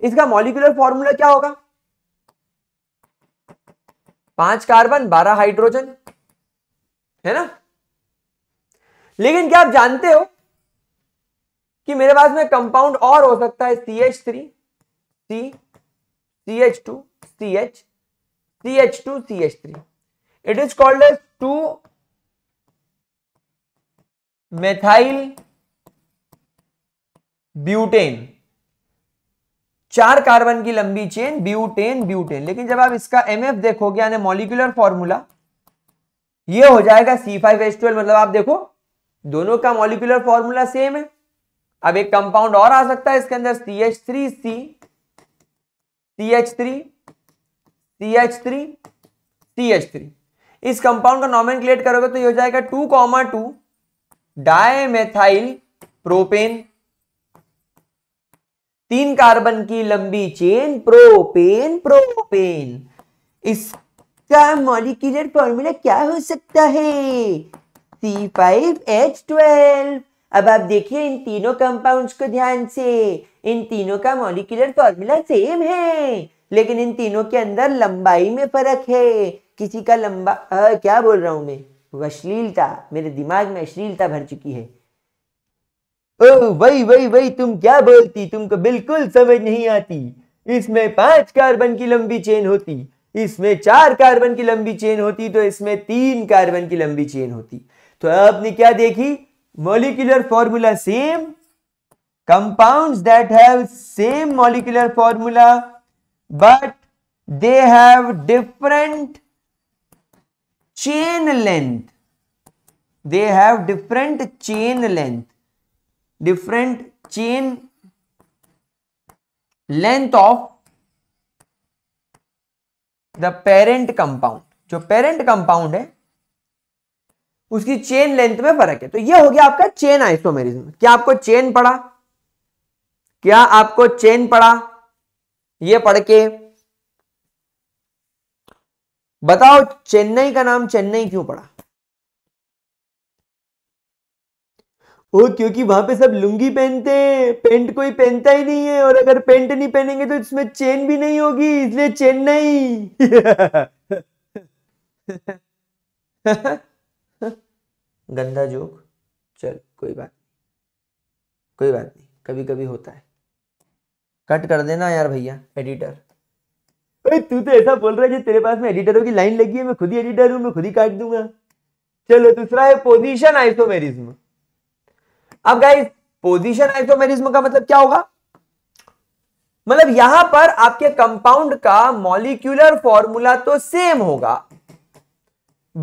इसका मॉलिकुलर फॉर्मूला क्या होगा पांच कार्बन बारह हाइड्रोजन है ना लेकिन क्या आप जानते हो कि मेरे पास में कंपाउंड और हो सकता है C H three C C H two C H CH2CH3. It is called as 2 methyl butane चार कार्बन की लंबी चेन ब्यूटेन ब्यूटेन लेकिन जब आप इसका एमएफ देखोगे यानी मॉलिकुलर फॉर्मूला ये हो जाएगा सी फाइव ट्वेल्व मतलब आप देखो दोनों का मॉलिकुलर फॉर्मूला सेम है अब एक कंपाउंड और आ सकता है इसके अंदर C C C H three H three C H three C H three इस कंपाउंड का नॉमिन करोगे तो ये हो जाएगा two comma two dimethyl propane तीन कार्बन की लंबी चेन प्रोपेन प्रोपेन इसका मॉलिक्यूलर फॉर्मूला क्या हो सकता है सी फाइव एच ट्वेल्व अब आप देखिए इन तीनों कंपाउंड्स को ध्यान से इन तीनों का मॉलिक्यूलर फॉर्मूला सेम है लेकिन इन तीनों के अंदर लंबाई में फर्क है किसी का लंबा आ, क्या बोल रहा हूं मैं वश्लीलता मेरे दिमाग में अश्लीलता भर चुकी है ओ वही वही वही तुम क्या बोलती तुमको बिल्कुल समझ नहीं आती इसमें पांच कार्बन की लंबी चेन होती इसमें चार कार्बन की लंबी चेन होती तो इसमें तीन कार्बन की लंबी चेन होती तो आपने क्या देखी molecular formula same compounds that have same molecular formula but they have different chain length they have different chain length different chain length of the parent compound जो पेरेंट कंपाउंड है उसकी चेन लेंथ में फर्क है तो ये हो गया आपका चेन आइसोमेरिज्म क्या आपको चेन पड़ा क्या आपको चेन पड़ा ये पढ़ के बताओ चेन्नई का नाम चेन्नई क्यों पड़ा ओ क्योंकि वहां पे सब लुंगी पहनते हैं पेंट कोई पहनता ही नहीं है और अगर पेंट नहीं पहनेंगे तो इसमें चेन भी नहीं होगी इसलिए चेन्नई (laughs) गंदा जोक चल कोई बात कोई बात नहीं कभी कभी होता है कट कर देना यार भैया एडिटर अरे तू तो ऐसा बोल रहा है जो तेरे पास में एडिटरों की लाइन लगी है मैं खुद ही एडिटर हूं मैं खुद ही काट दूंगा चलो दूसरा है पोजिशन आइसोमेरिज्म अब गाइस पोजिशन आइसोमेरिज्म का मतलब क्या होगा मतलब यहां पर आपके कंपाउंड का मॉलिक्यूलर फॉर्मूला तो सेम होगा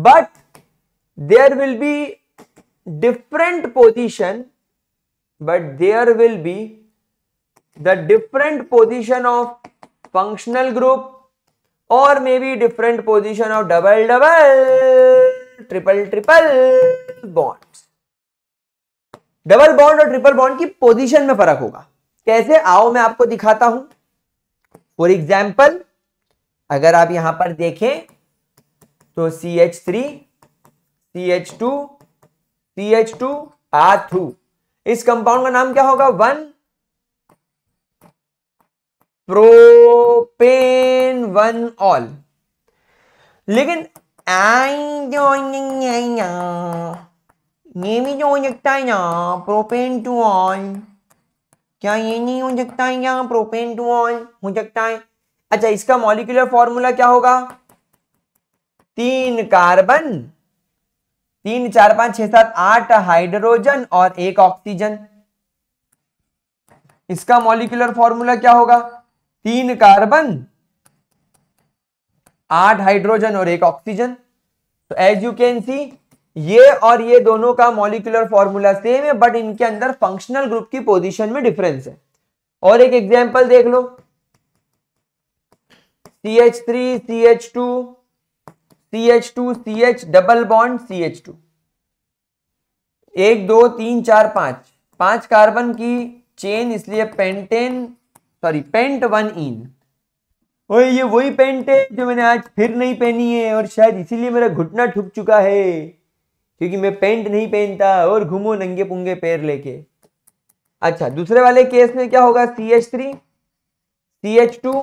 but there will be different position but there will be the different position of functional group or maybe different position of double double triple triple bonds double bond or triple bond ki position mein farak hoga kaise aao main aapko dikhata hu for example agar aap yahan par देखें to C H ch2 C H इस compound का नाम क्या होगा one propane one all लेकिन ये भी जो हो सकता है ना प्रोपेन टू ऑल क्या ये नहीं हो सकता है यहाँ प्रोपेन टू ऑल हो सकता है अच्छा इसका मॉलिकुलर फॉर्मूला क्या होगा तीन कार्बन तीन चार पांच छह सात आठ हाइड्रोजन और एक ऑक्सीजन इसका मॉलिकुलर फॉर्मूला क्या होगा तीन कार्बन आठ हाइड्रोजन और एक ऑक्सीजन तो एज यू कैन सी ये और ये दोनों का मॉलिकुलर फॉर्मूला सेम है बट इनके अंदर फंक्शनल ग्रुप की पोजीशन में डिफरेंस है और एक एग्जांपल देख लो C H three C H two C H two C H double bond C H two एक दो तीन चार पांच पांच कार्बन की चेन इसलिए pentane sorry pent one ene ओए ये वही पेंट है जो मैंने आज फिर नहीं पहनी है और शायद इसीलिए मेरा घुटना ठुक चुका है क्योंकि मैं पेंट नहीं पहनता और घूमो नंगे पुंगे पैर लेके अच्छा दूसरे वाले केस में क्या होगा C H three C H two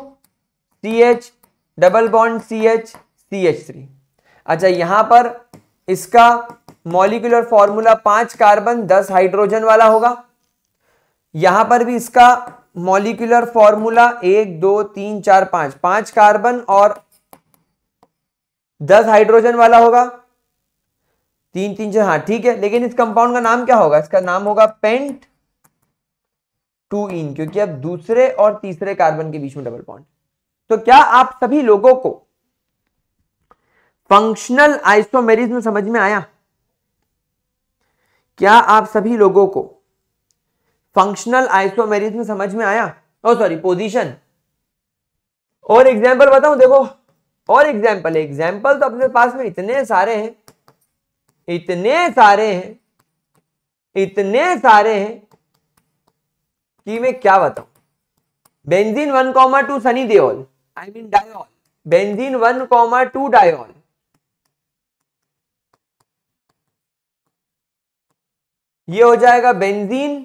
C H double bond C H C H three अच्छा यहां पर इसका मॉलिकुलर फॉर्मूला पांच कार्बन दस हाइड्रोजन वाला होगा यहां पर भी इसका मॉलिकुलर फॉर्मूला एक दो तीन चार पांच पांच कार्बन और दस हाइड्रोजन वाला होगा तीन तीन चार हाँ ठीक है लेकिन इस कंपाउंड का नाम क्या होगा इसका नाम होगा पेंट टू इन क्योंकि अब दूसरे और तीसरे कार्बन के बीच में डबल पॉइंट तो क्या आप सभी लोगों को फंक्शनल आइसोमेरिज्म समझ में आया क्या आप सभी लोगों को फंक्शनल आइसोमेरिज्म समझ में आया ओ सॉरी पोजीशन और एग्जाम्पल बताऊं देखो और एग्जाम्पल एग्जाम्पल तो अपने पास में इतने सारे हैं इतने सारे हैं इतने सारे हैं कि मैं क्या बताऊं benzene one comma two Sunny Deol I mean diol benzene one comma two diol ये हो जाएगा benzene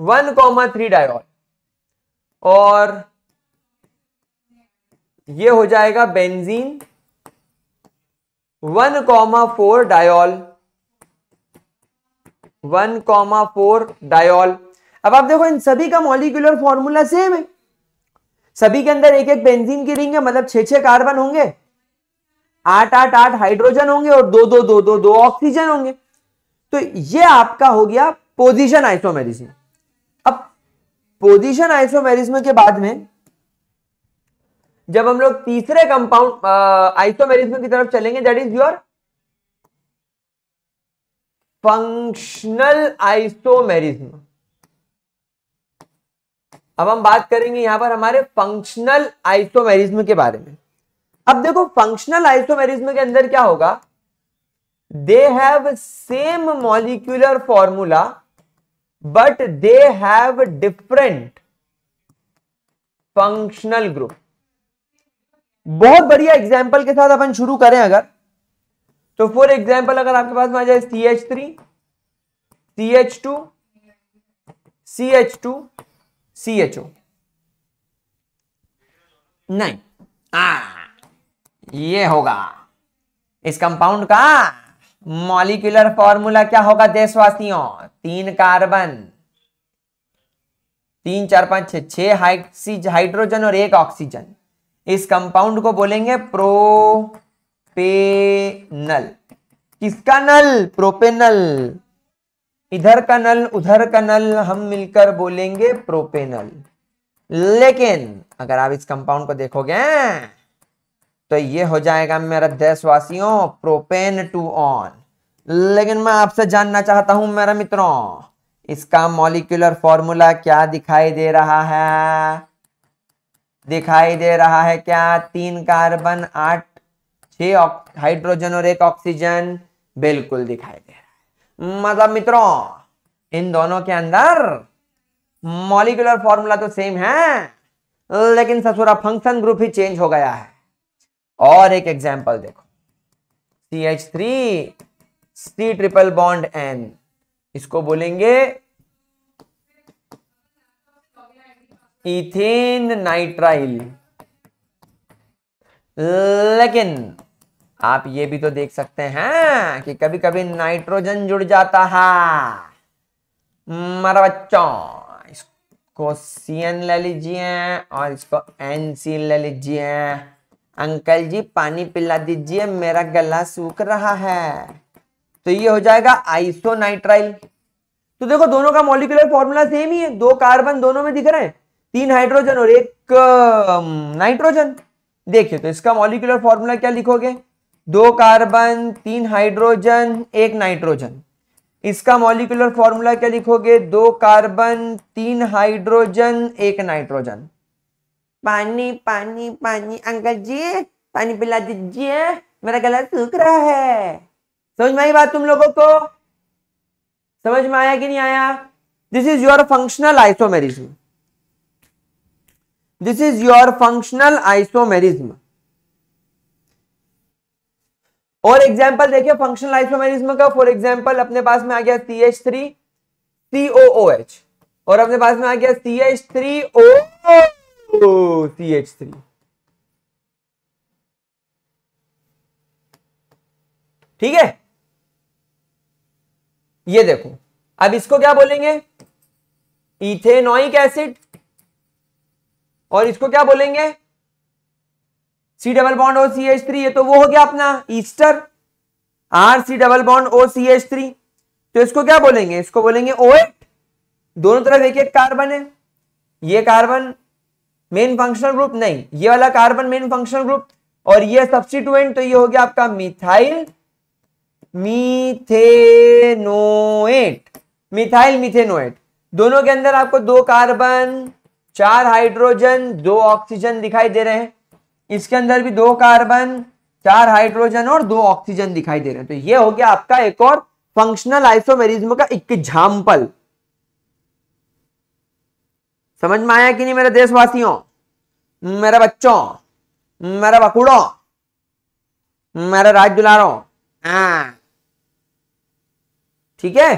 one comma three diol और ये हो जाएगा benzene one comma four diol one comma four diol अब आप देखो इन सभी का मॉलिकुलर फॉर्मूला सेम है सभी के अंदर एक एक बेंजीन की रिंग है मतलब छ छे कार्बन होंगे आठ आठ आठ हाइड्रोजन होंगे और दो दो दो दो दो ऑक्सीजन होंगे तो ये आपका हो गया पोजीशन आइसोमेडिसिन पोजीशन आइसोमेरिज्म के बाद में जब हम लोग तीसरे कंपाउंड आइसोमेरिज्म की तरफ चलेंगे that is your functional isomerism अब हम बात करेंगे यहां पर हमारे फंक्शनल आइसोमेरिज्म के बारे में अब देखो फंक्शनल आइसोमेरिज्म के अंदर क्या होगा they have same molecular formula but they have different functional group बहुत बढ़िया एग्जाम्पल के साथ अपन शुरू करें अगर तो फॉर एग्जाम्पल अगर आपके पास में आ जाए C H three C H two C H two C H O नहीं आ, हाँ, ये होगा इस कंपाउंड का मॉलिक्यूलर फॉर्मूला क्या होगा देशवासियों तीन कार्बन तीन चार पांच छह छह हाइड्रोजन और एक ऑक्सीजन इस कंपाउंड को बोलेंगे प्रोपेनल किसका नल प्रोपेनल इधर का नल उधर का नल हम मिलकर बोलेंगे प्रोपेनल लेकिन अगर आप इस कंपाउंड को देखोगे तो ये हो जाएगा मेरा देशवासियों प्रोपेन टू ऑन लेकिन मैं आपसे जानना चाहता हूं मेरे मित्रों इसका मॉलिक्यूलर फॉर्मूला क्या दिखाई दे रहा है दिखाई दे रहा है क्या तीन कार्बन आठ छह हाइड्रोजन और एक ऑक्सीजन बिल्कुल दिखाई दे रहा है मतलब मित्रों इन दोनों के अंदर मॉलिकुलर फॉर्मूला तो सेम है लेकिन ससुरा फंक्शन ग्रुप ही चेंज हो गया है और एक एग्जाम्पल देखो C H three C triple bond N इसको बोलेंगे इथेन नाइट्राइल लेकिन आप ये भी तो देख सकते हैं कि कभी कभी नाइट्रोजन जुड़ जाता है मारा बच्चों इसको सी एन ले लीजिए और इसको एन सी ले लीजिए अंकल जी पानी पिला दीजिए मेरा गला सूख रहा है तो ये हो जाएगा आइसोनाइट्राइल तो देखो दोनों का मॉलिकुलर फॉर्मूला सेम ही है दो कार्बन दोनों में दिख रहे हैं तीन हाइड्रोजन और एक नाइट्रोजन um, देखिए तो इसका मॉलिकुलर फॉर्मूला क्या लिखोगे दो कार्बन तीन हाइड्रोजन एक नाइट्रोजन इसका मॉलिकुलर फॉर्मूला क्या लिखोगे दो कार्बन तीन हाइड्रोजन एक नाइट्रोजन पानी पानी पानी अंकल जी पानी पिला दीजिए मेरा गला सूख रहा है समझ में आई बात तुम लोगों को समझ में आया कि नहीं आया this is your functional isomerism this is your functional isomerism और एग्जाम्पल देखिए फंक्शनल आइसोमेरिज्म का फॉर एग्जाम्पल अपने पास में आ गया C H three C O O H और अपने पास में आ गया C H three O C H three ठीक है ये देखो अब इसको क्या बोलेंगे इथेनोइक एसिड और इसको क्या बोलेंगे C double bond O C H three ये तो वो हो गया अपना ester R C double bond O C H three तो इसको क्या बोलेंगे इसको बोलेंगे ओ एट दोनों तरफ एक एक कार्बन है ये कार्बन मेन फंक्शनल ग्रुप नहीं ये वाला कार्बन मेन फंक्शनल ग्रुप और ये सब्सिट्यूएंट तो ये हो गया आपका मिथाइल मीथेनोएट मिथाइल मिथेनोएट दोनों के अंदर आपको दो कार्बन चार हाइड्रोजन दो ऑक्सीजन दिखाई दे रहे हैं इसके अंदर भी दो कार्बन चार हाइड्रोजन और दो ऑक्सीजन दिखाई दे रहे हैं तो ये हो गया आपका एक और फंक्शनल आइसोमेरिज्म का एग्जाम्पल समझ में आया कि नहीं मेरे देशवासियों मेरे बच्चों मेरे बकुड़ों मेरे राज दुलारों हाँ। ठीक है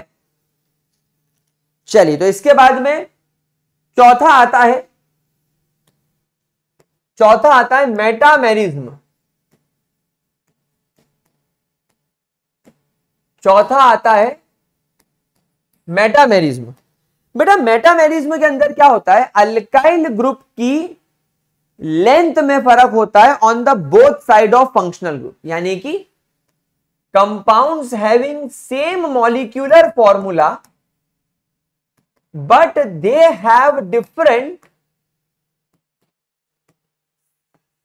चलिए तो इसके बाद में चौथा आता है चौथा आता है मेटामेरिज्म चौथा आता है मेटामेरिज्म बेटा मेटामेरिज्म के अंदर क्या होता है अल्काइल ग्रुप की लेंथ में फर्क होता है on the both side of functional group यानी कि compounds having same molecular formula but they have different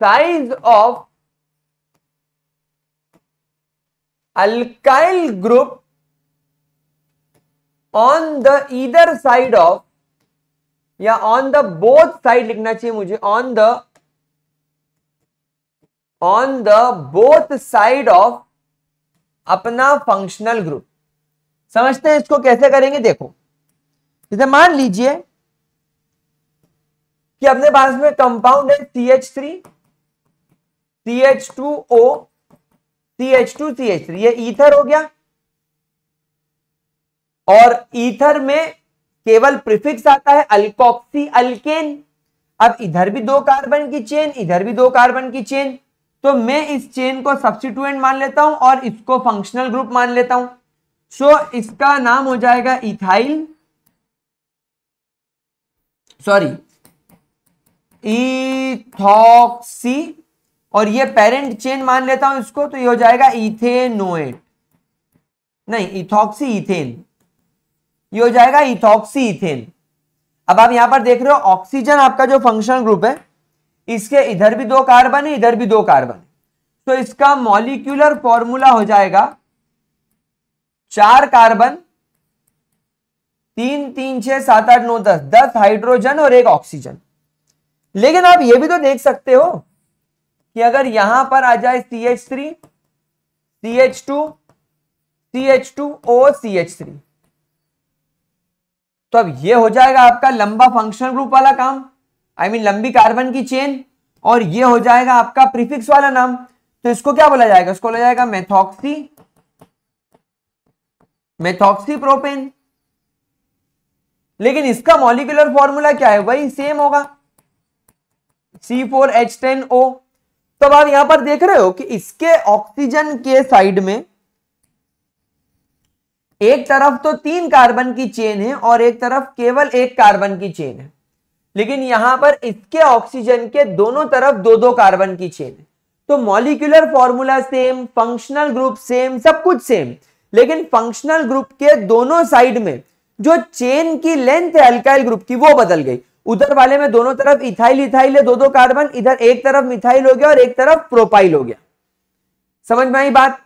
size of alkyl group on the either side of या ऑन द बोथ साइड लिखना चाहिए मुझे on the on the both side of अपना functional group समझते हैं इसको कैसे करेंगे देखो जैसे मान लीजिए कि अपने पास में कंपाउंड है C H three C H two O C H two C H three ये ईथर हो गया और ईथर में केवल प्रिफिक्स आता है अल्कोक्सी अल्केन अब इधर भी दो कार्बन की चेन इधर भी दो कार्बन की चेन तो मैं इस चेन को सब्सिट्यूएंट मान लेता हूं और इसको फंक्शनल ग्रुप मान लेता हूं सो so, इसका नाम हो जाएगा इथाइल सॉरी इथॉक्सी और ये पेरेंट चेन मान लेता हूं इसको तो ये हो जाएगा इथेनोएट नहीं इथॉक्सी इथेन ये हो जाएगा इथॉक्सी इथेन अब आप यहां पर देख रहे हो ऑक्सीजन आपका जो फंक्शनल ग्रुप है इसके इधर भी दो कार्बन है इधर भी दो कार्बन तो इसका मॉलिक्यूलर फॉर्मूला हो जाएगा चार कार्बन तीन तीन छह सात आठ नौ दस दस हाइड्रोजन और एक ऑक्सीजन लेकिन आप यह भी तो देख सकते हो कि अगर यहां पर आ जाए C H three C H two C H two O C H three तो अब यह हो जाएगा आपका लंबा फंक्शन ग्रुप वाला काम आई मीन लंबी कार्बन की चेन और ये हो जाएगा आपका प्रीफिक्स वाला नाम तो इसको क्या बोला जाएगा इसको बोला जाएगा मेथॉक्सी मेथॉक्सी प्रोपेन लेकिन इसका मॉलिकुलर फॉर्मूला क्या है वही सेम होगा C four H ten O तो आप यहां पर देख रहे हो कि इसके ऑक्सीजन के साइड में एक तरफ तो तीन कार्बन की चेन है और एक तरफ केवल एक कार्बन की चेन है लेकिन यहां पर इसके ऑक्सीजन के दोनों तरफ दो दो कार्बन की चेन है तो molecular formula same functional group same सब कुछ सेम लेकिन फंक्शनल ग्रुप के दोनों साइड में जो चेन की लेंथ है अल्काइल ग्रुप की वो बदल गई उधर वाले में दोनों तरफ इथाइल इथाइल है दो दो कार्बन इधर एक तरफ मिथाइल हो गया और एक तरफ प्रोपाइल हो गया समझ में आई बात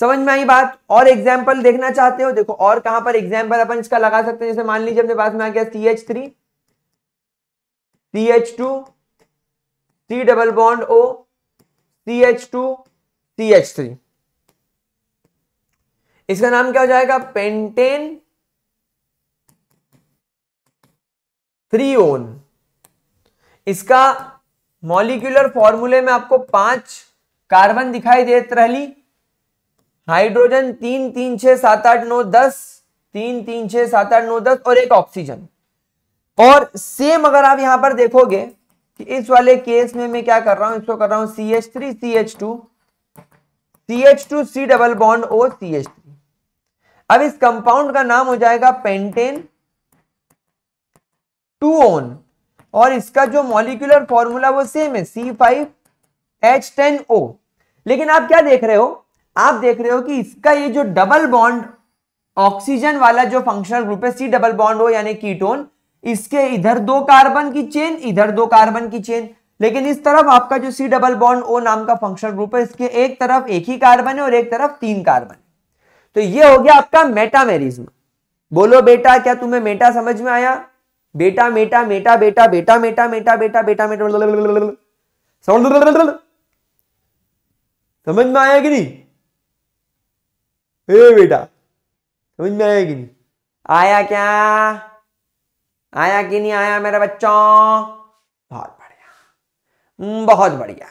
समझ में आई बात और एग्जाम्पल देखना चाहते हो देखो और कहां पर एग्जाम्पल अपन इसका लगा सकते हैं जैसे मान लीजिए अपने पास में आ गया C H three C H two C double bond O C H two C H three इसका नाम क्या हो जाएगा पेंटेन थ्री ओन इसका मॉलिक्यूलर फॉर्मूले में आपको पांच कार्बन दिखाई दे रही हाइड्रोजन तीन तीन छह सात आठ नौ दस तीन तीन छह सात आठ नौ दस और एक ऑक्सीजन और सेम अगर आप यहां पर देखोगे कि इस वाले केस में मैं क्या कर रहा हूं इसको कर रहा हूं C H three C H two C H two C double bond O C H three अब इस कंपाउंड का नाम हो जाएगा पेंटेन टू ओन और इसका जो मॉलिकुलर फॉर्मूला वो सेम है C five H ten O लेकिन आप क्या देख रहे हो आप देख रहे हो कि इसका ये जो डबल बॉन्ड ऑक्सीजन वाला जो फंक्शनल ग्रुप है सी डबल बॉन्ड हो यानी कीटोन इसके इधर दो कार्बन की चेन इधर दो कार्बन की चेन लेकिन इस तरफ आपका जो सी डबल बॉन्ड ओ नाम का फंक्शनल ग्रुप है इसके एक तरफ एक ही कार्बन है और एक तरफ तीन कार्बन तो ये हो गया आपका मेटामेरिज्म बोलो बेटा क्या तुम्हें मेटा समझ में आया बेटा मेटा मेटा बेटा बेटा मेटा मेटा बेटा बेटा मेटा समझ में आया कि नहीं बेटा समझ में आया कि नहीं आया क्या आया कि नहीं आया मेरे बच्चों बहुत बढ़िया हम्म, बहुत बढ़िया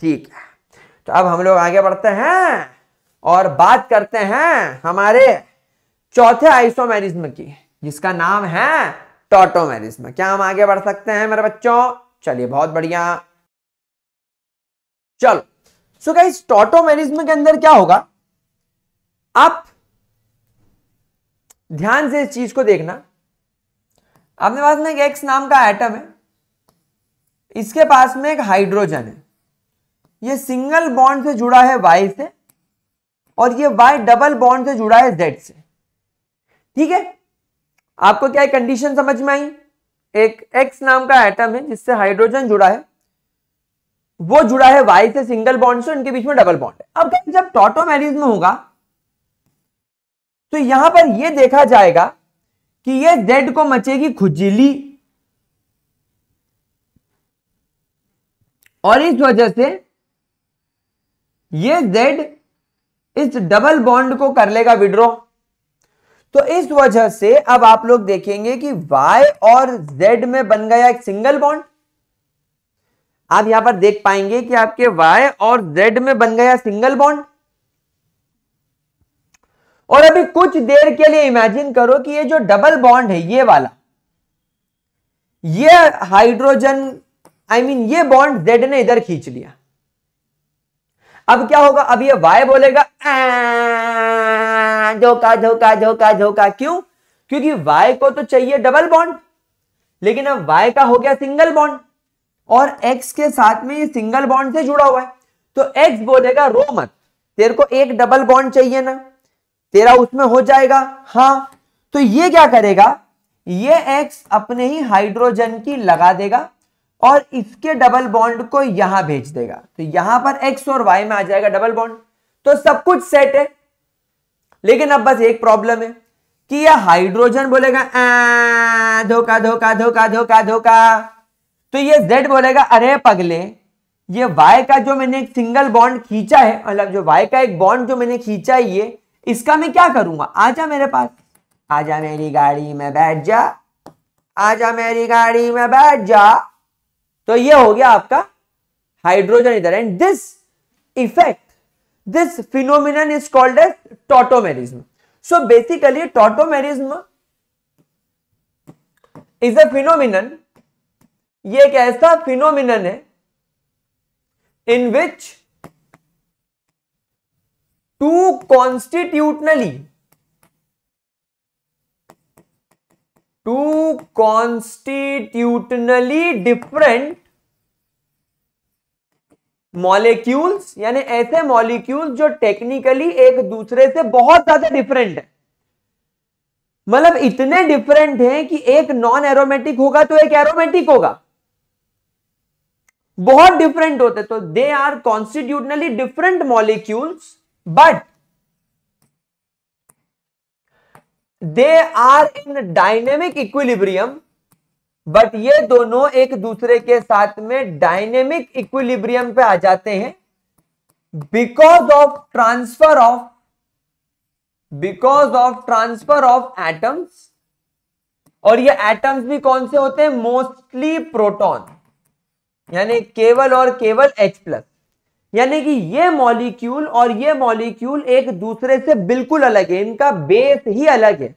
ठीक है तो अब हम लोग आगे बढ़ते हैं और बात करते हैं हमारे चौथे आइसोमेरिज्म की जिसका नाम है टोटोमेरिज्म क्या हम आगे बढ़ सकते हैं मेरे बच्चों चलिए बहुत बढ़िया चलो सो इस टोटोमेरिज्म के अंदर क्या होगा आप ध्यान से इस चीज को देखना आपने पास में एक एक्स नाम का एटम है इसके पास में एक हाइड्रोजन है ये सिंगल बॉन्ड से जुड़ा है वाई से और ये वाई डबल बॉन्ड से जुड़ा है जेड से ठीक है आपको क्या कंडीशन समझ में आई एक एक्स नाम का एटम है जिससे हाइड्रोजन जुड़ा है वो जुड़ा है वाई से सिंगल बॉन्ड से उनके बीच में डबल बॉन्ड है अब जब टोटोमेरिज में होगा तो यहां पर यह देखा जाएगा कि ये जेड को मचेगी खुजली और इस वजह से ये जेड इस डबल बॉन्ड को कर लेगा विड्रॉ तो इस वजह से अब आप लोग देखेंगे कि y और z में बन गया एक सिंगल बॉन्ड आप यहां पर देख पाएंगे कि आपके y और z में बन गया सिंगल बॉन्ड और अभी कुछ देर के लिए इमेजिन करो कि ये जो डबल बॉन्ड है ये वाला ये hydrogen I I mean mean, ये बॉन्ड जेड ने इधर खींच लिया अब क्या होगा अब ये वाई बोलेगा धोखा धोखा धोखा धोखा क्यों क्योंकि वाई को तो चाहिए डबल बॉन्ड लेकिन अब वाई का हो गया सिंगल बॉन्ड और एक्स के साथ में ये सिंगल बॉन्ड से जुड़ा हुआ है तो एक्स बोलेगा रो मत तेरे को एक डबल बॉन्ड चाहिए ना तेरा उसमें हो जाएगा हाँ तो ये क्या करेगा ये एक्स अपने ही हाइड्रोजन की लगा देगा और इसके डबल बॉन्ड को यहां भेज देगा तो यहां पर एक्स और वाई में आ जाएगा डबल बॉन्ड तो सब कुछ सेट है लेकिन अब बस एक प्रॉब्लम है कि यह हाइड्रोजन बोलेगा धोखा धोखा धोखा धोखा धोखा तो ये जेड बोलेगा अरे पगले ये वाई का जो मैंने एक सिंगल बॉन्ड खींचा है मतलब जो वाई का एक बॉन्ड जो मैंने खींचा है ये इसका मैं क्या करूंगा आ जा मेरे पास आ जा मेरी गाड़ी में बैठ जा आ जा मेरी गाड़ी में बैठ जा तो ये हो गया आपका हाइड्रोजन इधर and this effect this phenomenon is called as tautomerism so basically tautomerism is a phenomenon ये एक ऐसा फिनोमिनन है in which two constitutionally two constitutionally different molecules यानी ऐसे मॉलिक्यूल्स जो टेक्निकली एक दूसरे से बहुत ज्यादा डिफरेंट है मतलब इतने डिफरेंट हैं कि एक नॉन एरोमेटिक होगा तो एक एरोमेटिक होगा बहुत डिफरेंट होते तो they are constitutionally different molecules but they are in dynamic equilibrium but ये दोनों एक दूसरे के साथ में डायनेमिक इक्विलिब्रियम पे आ जाते हैं because of transfer of because of transfer of atoms और ये एटम्स भी कौन से होते हैं मोस्टली प्रोटॉन यानी केवल और केवल H प्लस यानी कि ये मॉलिक्यूल और ये मॉलिक्यूल एक दूसरे से बिल्कुल अलग है इनका बेस ही अलग है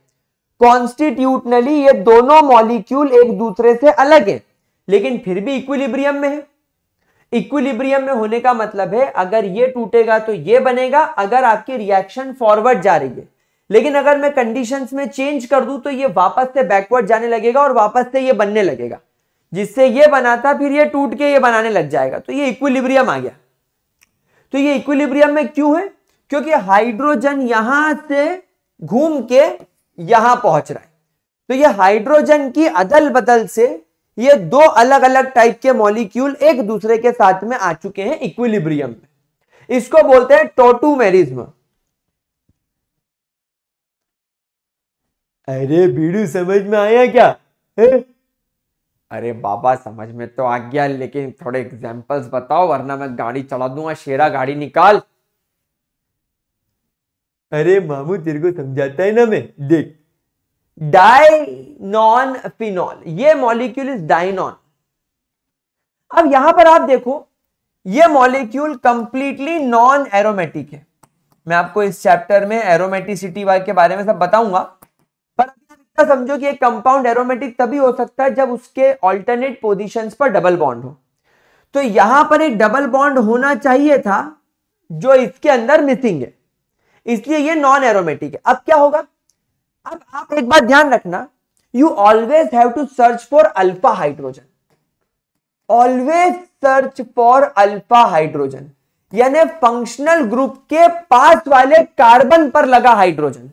कॉन्स्टिट्यूटनली ये दोनों मॉलिक्यूल एक दूसरे से अलग है लेकिन फिर भी इक्विलिब्रियम में है इक्विलिब्रियम में होने का मतलब है अगर ये टूटेगा तो ये बनेगा अगर आपकी रिएक्शन फॉरवर्ड जा रही है लेकिन अगर मैं कंडीशंस में चेंज कर दूं तो ये वापस से बैकवर्ड जाने लगेगा और वापस से ये बनने लगेगा जिससे ये बना था फिर ये टूट के ये बनाने लग जाएगा तो ये इक्विलिब्रियम आ गया तो ये इक्विलिब्रियम में क्यों है क्योंकि हाइड्रोजन यहां से घूम के यहां पहुंच रहा है तो ये हाइड्रोजन की अदल बदल से ये दो अलग अलग टाइप के मॉलिक्यूल एक दूसरे के साथ में आ चुके हैं इक्विलिब्रियम में इसको बोलते हैं टोटूमेरिज्म अरे बीड़ू समझ में आया क्या है? अरे बाबा समझ में तो आ गया लेकिन थोड़े एग्जाम्पल्स बताओ वरना मैं गाड़ी चला दूंगा शेरा गाड़ी निकाल अरे मामू तेरे को समझाता है ना मैं देख डाइनॉन फिनॉल ये मॉलिक्यूल इज डाइनॉन अब यहां पर आप देखो ये मॉलिक्यूल कंप्लीटली नॉन एरोमेटिक है मैं आपको इस चैप्टर में एरोमेटिसिटी के बारे में सब बताऊंगा समझो कि एक कंपाउंड एरोमेटिक तभी हो सकता है जब उसके ऑल्टरनेट पोजिशन पर डबल बॉन्ड हो तो यहां पर एक डबल बॉन्ड होना चाहिए था जो इसके अंदर मिसिंग है इसलिए ये नॉन एरोमेटिक है अब क्या होगा अब आप एक बात ध्यान रखना you always have to search for alpha hydrogen always search for alpha hydrogen यानी फंक्शनल ग्रुप के पास वाले कार्बन पर लगा हाइड्रोजन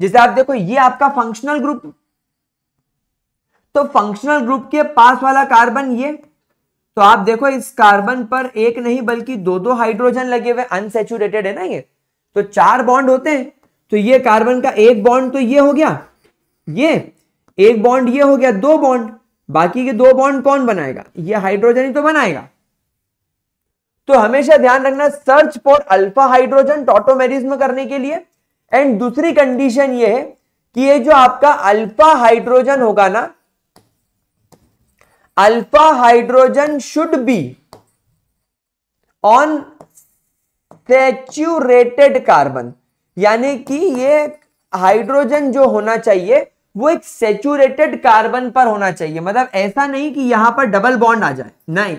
जैसे आप देखो ये आपका फंक्शनल ग्रुप तो फंक्शनल ग्रुप के पास वाला कार्बन ये तो आप देखो इस कार्बन पर एक नहीं बल्कि दो दो हाइड्रोजन लगे हुए अनसेचुरेटेड है ना ये तो चार बॉन्ड होते हैं तो ये कार्बन का एक बॉन्ड तो ये हो गया ये एक बॉन्ड ये हो गया दो बॉन्ड बाकी के दो बॉन्ड कौन बनाएगा ये हाइड्रोजन ही तो बनाएगा तो हमेशा ध्यान रखना search for alpha hydrogen tautomerism करने के लिए एंड दूसरी कंडीशन ये है कि ये जो आपका अल्फा हाइड्रोजन होगा ना alpha hydrogen should be on saturated carbon यानी कि ये हाइड्रोजन जो होना चाहिए वो एक सेचुरेटेड कार्बन पर होना चाहिए मतलब ऐसा नहीं कि यहां पर डबल बॉन्ड आ जाए नहीं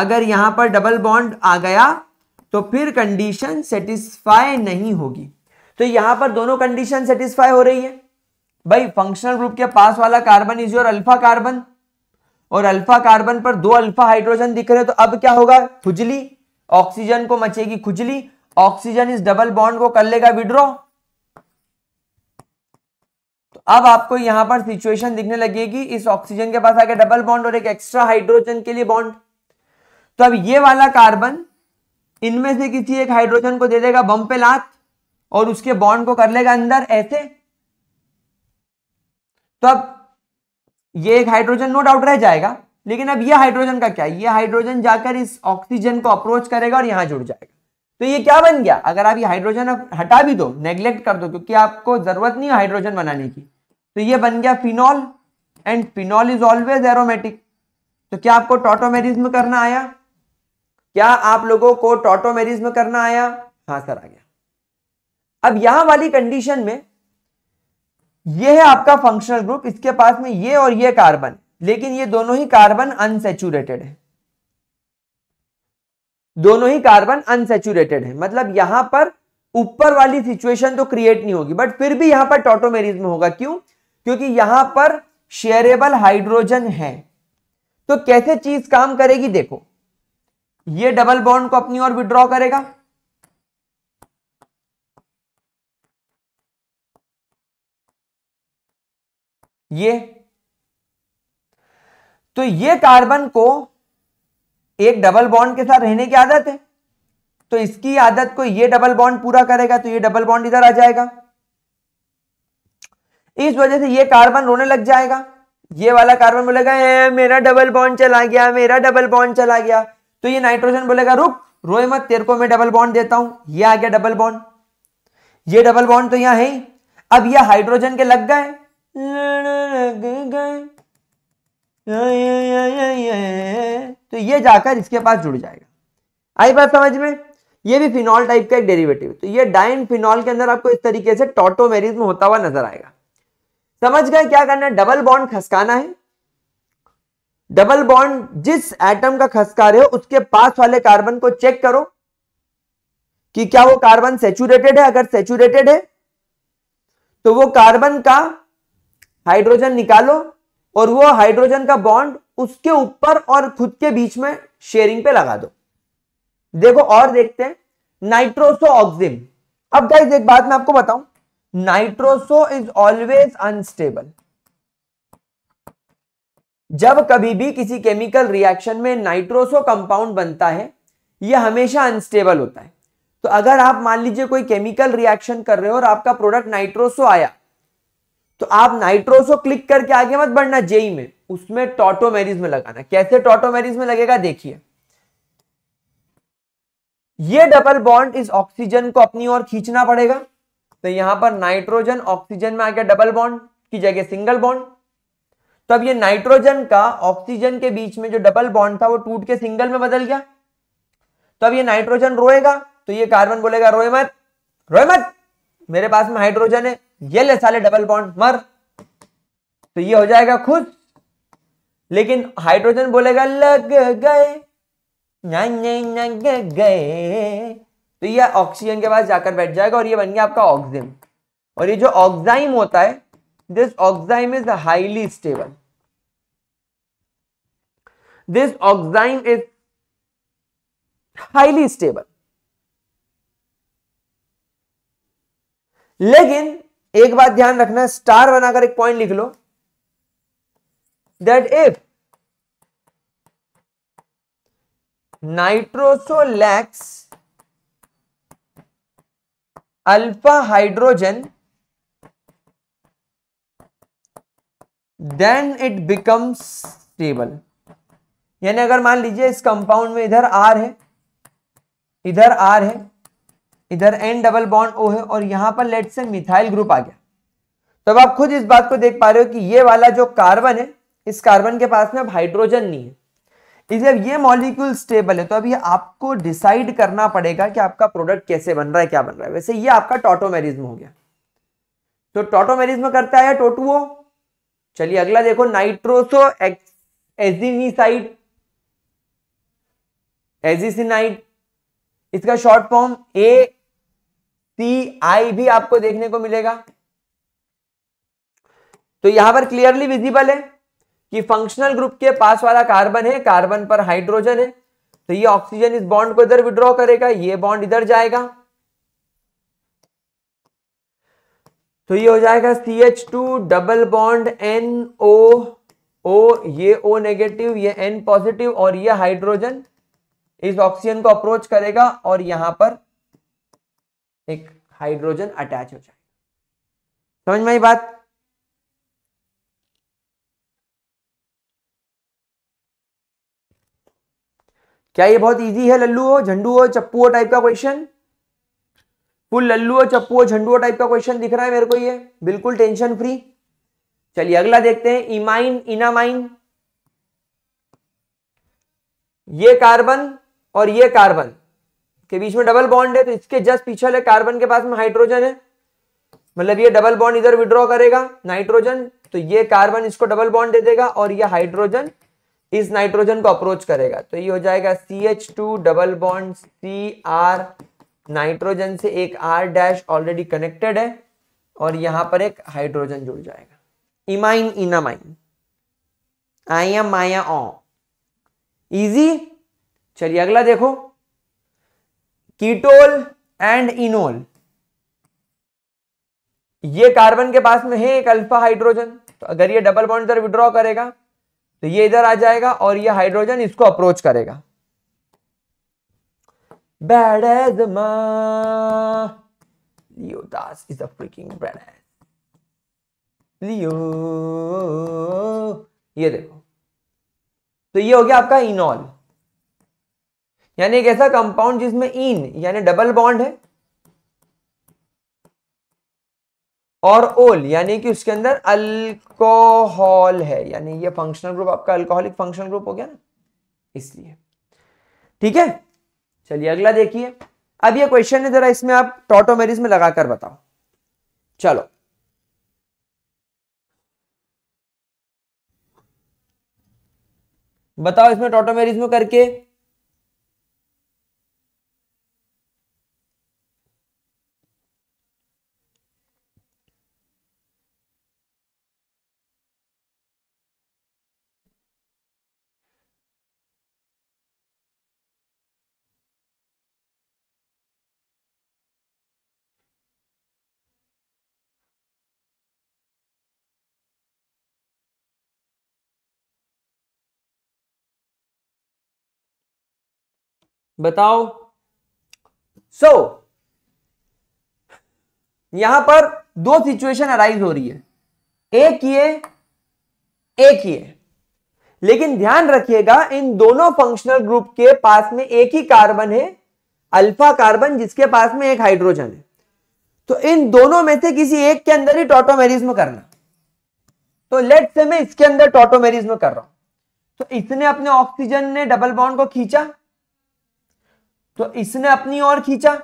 अगर यहां पर डबल बॉन्ड आ गया तो फिर कंडीशन सेटिस्फाई नहीं होगी तो यहां पर दोनों कंडीशन सेटिस्फाई हो रही है भाई फंक्शनल ग्रुप के पास वाला carbon is your alpha carbon और अल्फा कार्बन पर दो अल्फा हाइड्रोजन दिख रहे तो अब क्या होगा खुजली ऑक्सीजन को मचेगी खुजली ऑक्सीजन इस डबल बॉन्ड को कर लेगा विड्रॉ तो अब आपको यहां पर सिचुएशन दिखने लगेगी इस ऑक्सीजन के पास आगे डबल बॉन्ड और एक एक्स्ट्रा हाइड्रोजन के लिए बॉन्ड तो अब ये वाला कार्बन इनमें से किसी एक हाइड्रोजन को दे देगा बम पे लात और उसके बॉन्ड को कर लेगा अंदर ऐसे तो अब ये एक हाइड्रोजन नो डाउट रह जाएगा लेकिन अब ये हाइड्रोजन का क्या ये हाइड्रोजन जाकर इस ऑक्सीजन को अप्रोच करेगा और यहां जुड़ जाएगा तो ये क्या बन गया अगर आप ये हाइड्रोजन अब हटा भी दो नेग्लेक्ट कर दो क्योंकि आपको जरूरत नहीं है हाइड्रोजन बनाने की तो ये बन गया phenol and phenol is always aromatic तो क्या आपको टोटोमेरिज्म करना आया क्या आप लोगों को टोटोमेरिज्म करना आया हाँ सर आ गया अब यहां वाली कंडीशन में ये है आपका फंक्शनल ग्रुप इसके पास में ये और ये कार्बन लेकिन ये दोनों ही कार्बन अनसेचुरेटेड है दोनों ही कार्बन अनसेचुरेटेड है मतलब यहां पर ऊपर वाली सिचुएशन तो क्रिएट नहीं होगी बट फिर भी यहां पर में होगा क्यों क्योंकि यहां पर शेयरेबल हाइड्रोजन है तो कैसे चीज काम करेगी देखो ये डबल बॉन्ड को अपनी ओर विड्रॉ करेगा ये तो ये कार्बन को एक डबल बॉन्ड के साथ रहने की आदत है तो इसकी आदत को ये डबल बॉन्ड पूरा करेगा तो ये डबल बॉन्ड इधर आ जाएगा इस वजह से ये कार्बन रोने लग जाएगा ये वाला कार्बन बोलेगा मेरा डबल बॉन्ड चला गया मेरा डबल बॉन्ड चला गया तो ये नाइट्रोजन बोलेगा रुक रोए मत तेरे को मैं डबल बॉन्ड देता हूं ये आ गया डबल बॉन्ड ये डबल बॉन्ड तो यहां है ही अब यह हाइड्रोजन के लग गए लग गए तो ये जाकर इसके पास जुड़ जाएगा आई बात समझ में ये भी फिनॉल टाइप का एक डेरिवेटिव तो ये डाइन फिनॉल के अंदर आपको इस तरीके से टोटोमेरिज में होता हुआ नजर आएगा समझ गए क्या करना है डबल बॉन्ड खसकाना है डबल बॉन्ड जिस एटम का खसका रहे हो उसके पास वाले कार्बन को चेक करो कि क्या वो कार्बन सेचुरेटेड है अगर सेचुरेटेड है तो वो कार्बन का हाइड्रोजन निकालो और वो हाइड्रोजन का बॉन्ड उसके ऊपर और खुद के बीच में शेयरिंग पे लगा दो देखो और देखते हैं नाइट्रोसो ऑक्सिम अब गाइस एक बात मैं आपको बताऊं नाइट्रोसो इज ऑलवेज अनस्टेबल जब कभी भी किसी केमिकल रिएक्शन में नाइट्रोसो कंपाउंड बनता है यह हमेशा अनस्टेबल होता है तो अगर आप मान लीजिए कोई केमिकल रिएक्शन कर रहे हो और आपका प्रोडक्ट नाइट्रोसो आया तो आप नाइट्रोसो क्लिक करके आगे मत बढ़ना जेई में उसमें टोटोमेरिज में लगाना कैसे टोटोमेरिज में लगेगा देखिए ये डबल बॉन्ड इस ऑक्सीजन को अपनी ओर खींचना पड़ेगा तो यहां पर नाइट्रोजन ऑक्सीजन में आ गया डबल बॉन्ड की जगह सिंगल बॉन्ड तो अब ये नाइट्रोजन का ऑक्सीजन के बीच में जो डबल बॉन्ड था वो टूट के सिंगल में बदल गया तो अब ये नाइट्रोजन रोएगा तो ये कार्बन बोलेगा रोए मत रोए मत मेरे पास में हाइड्रोजन है ये ले साले डबल बॉन्ड मर तो ये हो जाएगा खुद लेकिन हाइड्रोजन बोलेगा लग गए गए तो ये ऑक्सीजन के पास जाकर बैठ जाएगा और ये बन गया आपका ऑक्सीजन और ये जो ऑक्साइम होता है this oxime is highly stable this oxime is highly stable लेकिन एक बात ध्यान रखना स्टार बनाकर एक पॉइंट लिख लो that if nitroso lacks alpha hydrogen then it becomes stable यानी अगर मान लीजिए इस कंपाउंड में इधर आर है इधर आर है इधर एन डबल बॉन्ड ओ है और यहां पर लेट से मिथाइल ग्रुप आ गया तब आप खुद इस बात को देख पा रहे हो कि ये वाला जो कार्बन है इस कार्बन के पास में अब हाइड्रोजन नहीं है इसलिए ये मॉलिक्यूल स्टेबल है तो अब ये आपको डिसाइड करना पड़ेगा कि आपका प्रोडक्ट कैसे बन रहा है क्या बन रहा है वैसे ये आपका टोटोमेरिज्म हो गया तो टोटोमेरिज्म करता है टोटुओ चलिए अगला देखो नाइट्रोसो एजिनिसाइड एजिसिनाइड इसका short form A T I भी आपको देखने को मिलेगा तो यहां पर क्लियरली विजिबल है कि फंक्शनल ग्रुप के पास वाला कार्बन है कार्बन पर हाइड्रोजन है तो ये ऑक्सीजन इस बॉन्ड को इधर विड्रॉ करेगा ये बॉन्ड इधर जाएगा तो ये हो जाएगा C H two double bond N O O ये ओ नेगेटिव ये एन पॉजिटिव और ये हाइड्रोजन इस ऑक्सीजन को अप्रोच करेगा और यहां पर एक हाइड्रोजन अटैच हो जाएगा समझ में आई बात क्या ये बहुत इजी है लल्लू झंडू चप्पू टाइप का क्वेश्चन फुल लल्लू चप्पू झंडू टाइप का क्वेश्चन दिख रहा है मेरे को ये बिल्कुल टेंशन फ्री चलिए अगला देखते हैं इमाइन इनामाइन ये कार्बन और ये कार्बन के बीच में डबल बॉन्ड है तो इसके जस्ट पीछे कार्बन के पास में हाइड्रोजन है मतलब ये डबल बॉन्ड इधर विड्रॉ करेगा नाइट्रोजन तो ये कार्बन इसको डबल बॉन्ड दे देगा और ये हाइड्रोजन इस नाइट्रोजन को अप्रोच करेगा तो ये हो जाएगा C H two double bond C R nitrogen से एक आर डैश ऑलरेडी कनेक्टेड है और यहां पर एक हाइड्रोजन जुड़ जाएगा इमाइन इनामाइन आई एम माया ओ इजी चलिए अगला देखो कीटोल एंड इनोल ये कार्बन के पास में है एक अल्फा हाइड्रोजन तो अगर ये डबल बॉन्ड इधर विड्रॉ करेगा तो ये इधर आ जाएगा और ये हाइड्रोजन इसको अप्रोच करेगा बैड एज लियोदास इज अंग बैड एज लियो ये देखो तो ये हो गया आपका इनॉल यानी एक ऐसा कंपाउंड जिसमें इन यानी डबल बॉन्ड है और ओल यानी कि उसके अंदर अल्कोहल है यानी ये फंक्शनल ग्रुप आपका अल्कोहलिक फंक्शनल ग्रुप हो गया ना इसलिए ठीक है चलिए अगला देखिए अब ये क्वेश्चन है जरा इसमें आप टोटोमेरिज में लगाकर बताओ चलो बताओ इसमें टोटोमेरिस में करके बताओ सो so, यहां पर दो सिचुएशन अराइज हो रही है एक ये एक ये लेकिन ध्यान रखिएगा इन दोनों फंक्शनल ग्रुप के पास में एक ही कार्बन है अल्फा कार्बन जिसके पास में एक हाइड्रोजन है तो इन दोनों में से किसी एक के अंदर ही टोटोमेरिज्म करना तो लेट से मैं इसके अंदर टोटोमेरिज्म कर रहा हूं तो इसने अपने ऑक्सीजन ने डबल बॉन्ड को खींचा तो इसने अपनी ओर खींचा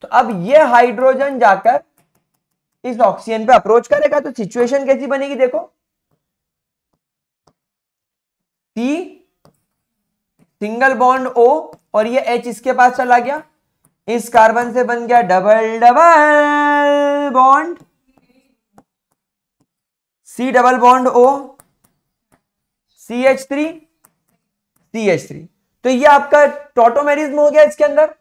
तो अब ये हाइड्रोजन जाकर इस ऑक्सीजन पे अप्रोच करेगा तो सिचुएशन कैसी बनेगी देखो सी सिंगल बॉन्ड ओ और ये एच इसके पास चला गया इस कार्बन से बन गया double double bond C double bond O C H three C H three तो ये आपका टोटोमेरिज्म हो गया इसके अंदर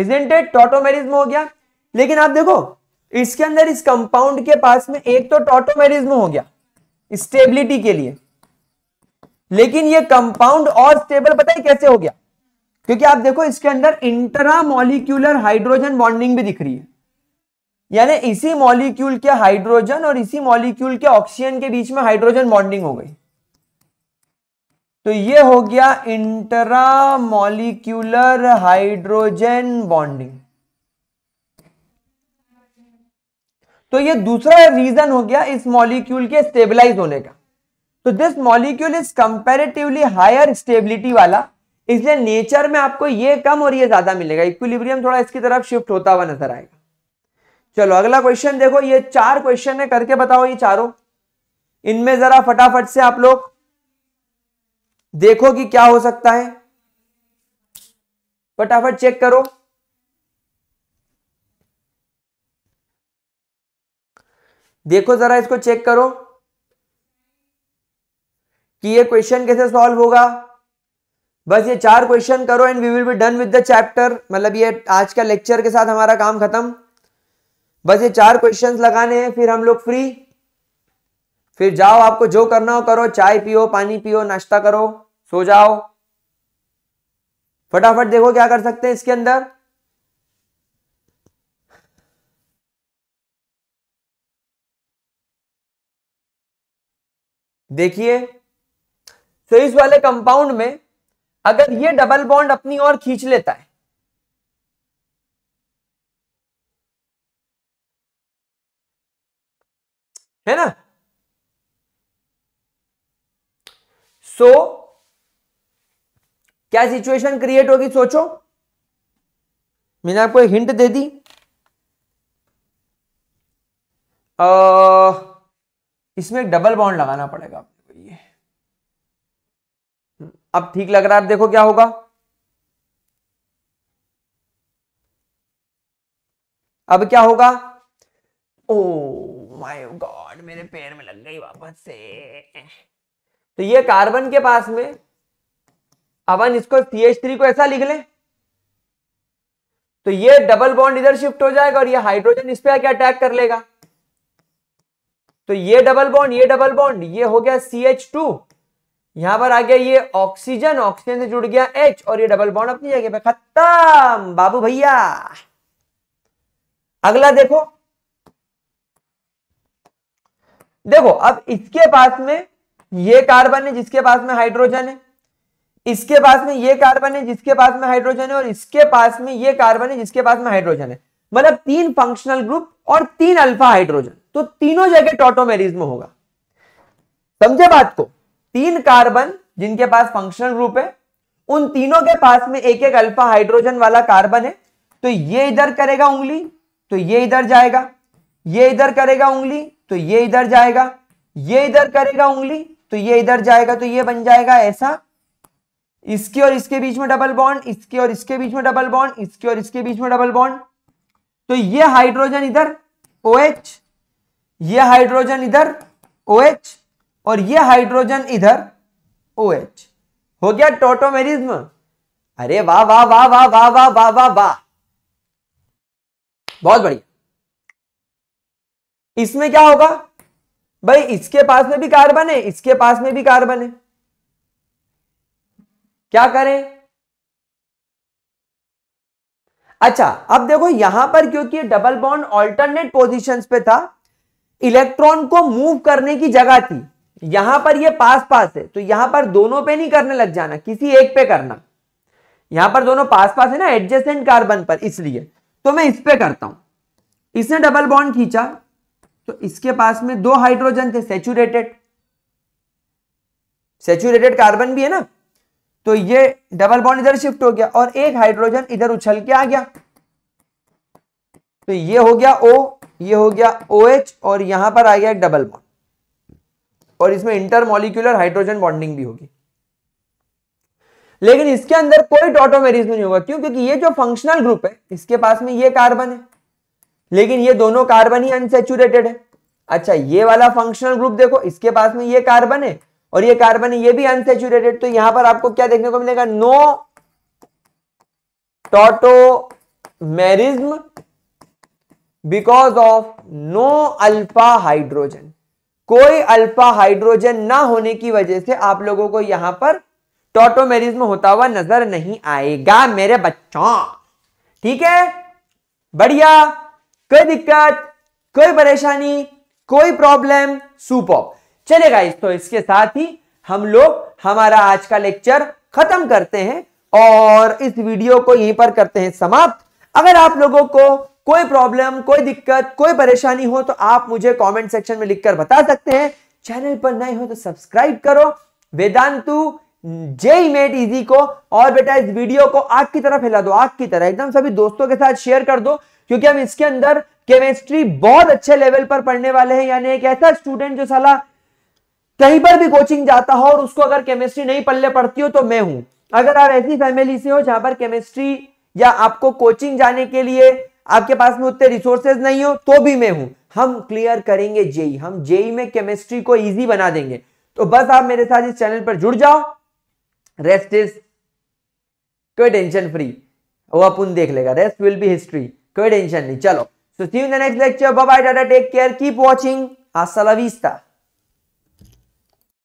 इजेंट इट टोटोमेरिज्म हो गया लेकिन आप देखो इसके अंदर इस कंपाउंड के पास में एक तो टोटोमेरिज्म हो गया स्टेबिलिटी के लिए लेकिन ये कंपाउंड और स्टेबल पता है कैसे हो गया क्योंकि आप देखो इसके अंदर इंटरामोलिक्यूलर हाइड्रोजन बॉन्डिंग भी दिख रही है यानी इसी मॉलिक्यूल के हाइड्रोजन और इसी मॉलिक्यूल के ऑक्सीजन के बीच में हाइड्रोजन बॉन्डिंग हो गई तो ये हो गया इंटरामोलिक्यूलर हाइड्रोजन बॉन्डिंग तो ये दूसरा रीजन हो गया इस मॉलिक्यूल के स्टेबलाइज होने का तो this molecule is comparatively higher stability वाला इसलिए नेचर में आपको ये कम और ये ज्यादा मिलेगा इक्विलिब्रियम थोड़ा इसकी तरफ शिफ्ट होता हुआ नजर आएगा चलो अगला क्वेश्चन देखो ये चार क्वेश्चन है करके बताओ ये चारों इनमें जरा फटाफट से आप लोग देखो कि क्या हो सकता है फटाफट चेक करो देखो जरा इसको चेक करो कि ये क्वेश्चन कैसे सॉल्व होगा बस ये चार क्वेश्चन करो and we will be done with the chapter मतलब ये आज का लेक्चर के साथ हमारा काम खत्म बस ये चार क्वेश्चंस लगाने हैं फिर हम लोग फ्री फिर जाओ आपको जो करना हो करो चाय पियो पानी पियो नाश्ता करो सो जाओ फटाफट देखो क्या कर सकते हैं इसके अंदर देखिए तो इस वाले कंपाउंड में अगर ये डबल बॉन्ड अपनी ओर खींच लेता है है ना सो so, क्या सिचुएशन क्रिएट होगी सोचो मैंने आपको एक हिंट दे दी uh, इसमें एक डबल बॉन्ड लगाना पड़ेगा आपको ये अब ठीक लग रहा है आप देखो क्या होगा अब क्या होगा ओ माय गॉड मेरे पैर में लग गई वापस से तो ये कार्बन के पास में अवन इसको थ्री को ऐसा लिख ले तो ये डबल बॉन्ड इधर शिफ्ट हो जाएगा और ये हाइड्रोजन इस पर आके अटैक कर लेगा तो ये डबल बॉन्ड ये डबल बॉन्ड ये हो गया सी एच टू यहां पर आ गया ये ऑक्सीजन ऑक्सीजन से जुड़ गया एच और ये डबल बॉन्ड अपनी जगह पे खत्म बाबू भैया अगला देखो देखो अब इसके पास में ये कार्बन है जिसके पास में हाइड्रोजन है इसके पास में ये कार्बन है जिसके पास में हाइड्रोजन है और इसके पास में ये कार्बन है जिसके पास में हाइड्रोजन है मतलब तीन फंक्शनल ग्रुप और तीन अल्फा हाइड्रोजन तो तीनों जगह टोटोमेरिज्म होगा समझे बात को तीन कार्बन जिनके पास फंक्शनल ग्रुप है उन तीनों के पास में एक एक अल्फा हाइड्रोजन वाला कार्बन है तो ये इधर करेगा उंगली तो ये इधर जाएगा ये इधर करेगा उंगली तो ये इधर जाएगा ये इधर करेगा उंगली तो ये इधर जाएगा तो ये बन जाएगा ऐसा इसके और इसके बीच में डबल बॉन्ड इसके और इसके बीच में डबल बॉन्ड इसके और इसके बीच में डबल बॉन्ड तो ये हाइड्रोजन इधर ओ OH, ये हाइड्रोजन इधर ओ OH, और ये हाइड्रोजन इधर ओ OH. हो गया टोटोमेरिज्म अरे वाह वाह वाह वाह वाह वाह वाह वाह वाह बहुत बढ़िया इसमें क्या होगा भाई इसके पास में भी कार्बन है इसके पास में भी कार्बन है क्या करें अच्छा अब देखो यहां पर क्योंकि डबल बॉन्ड ऑल्टरनेट पोजीशंस पे था इलेक्ट्रॉन को मूव करने की जगह थी यहां पर ये पास पास है तो यहां पर दोनों पे नहीं करने लग जाना किसी एक पे करना यहां पर दोनों पास पास है ना एडजेसेंट कार्बन पर इसलिए तो मैं इस पे करता हूं इसने डबल बॉन्ड खींचा तो इसके पास में दो हाइड्रोजन थे सेचुरेटेड सेचुरेटेड कार्बन भी है ना तो ये डबल बॉन्ड इधर शिफ्ट हो गया और एक हाइड्रोजन इधर उछल के आ गया तो ये हो गया ओ ये हो गया ओ OH और यहां पर आ गया एक डबल बॉन्ड और इसमें इंटरमोलिकुलर हाइड्रोजन बॉन्डिंग भी होगी लेकिन इसके अंदर कोई टोटोमेरिज नहीं होगा क्यों क्योंकि ये जो फंक्शनल ग्रुप है इसके पास में ये कार्बन है लेकिन ये दोनों कार्बन ही अनसेचुरेटेड है अच्छा ये वाला फंक्शनल ग्रुप देखो इसके पास में ये कार्बन है और ये कार्बन है ये भी अनसेचुरेटेड तो यहां पर आपको क्या देखने को मिलेगा no tautomerism because of no alpha hydrogen कोई अल्फा हाइड्रोजन ना होने की वजह से आप लोगों को यहां पर टोटोमेरिज्म होता हुआ नजर नहीं आएगा मेरे बच्चों ठीक है बढ़िया कोई दिक्कत कोई परेशानी कोई प्रॉब्लम सुपर चलेगा इस तो इसके साथ ही हम लोग हमारा आज का लेक्चर खत्म करते हैं और इस वीडियो को यहीं पर करते हैं समाप्त अगर आप लोगों को कोई प्रॉब्लम कोई दिक्कत कोई परेशानी हो तो आप मुझे कमेंट सेक्शन में लिखकर बता सकते हैं चैनल पर नए हो तो सब्सक्राइब करो वेदांतु जे मेट इजी को और बेटा इस वीडियो को आग की तरह फैला दो आग की तरह एकदम सभी दोस्तों के साथ शेयर कर दो क्योंकि हम इसके अंदर केमिस्ट्री बहुत अच्छे लेवल पर पढ़ने वाले हैं यानी एक ऐसा स्टूडेंट जो साला कहीं पर भी कोचिंग जाता हो और उसको अगर केमिस्ट्री नहीं पल्ले पड़ती हो तो मैं हूं अगर आप ऐसी फैमिली से हो जहां पर केमिस्ट्री या आपको कोचिंग जाने के लिए आपके पास में उतने रिसोर्सेज नहीं हो तो भी मैं हूं हम क्लियर करेंगे जेई हम जेई में केमिस्ट्री को इजी बना देंगे तो बस आप मेरे साथ इस चैनल पर जुड़ जाओ रेस्ट इज कोई टेंशन फ्री वो अपन देख लेगा रेस्ट विल बी हिस्ट्री कोई टेंशन नहीं चलो so see you in the next lecture bye bye ta ta take care keep watching हास्ता ला विस्ता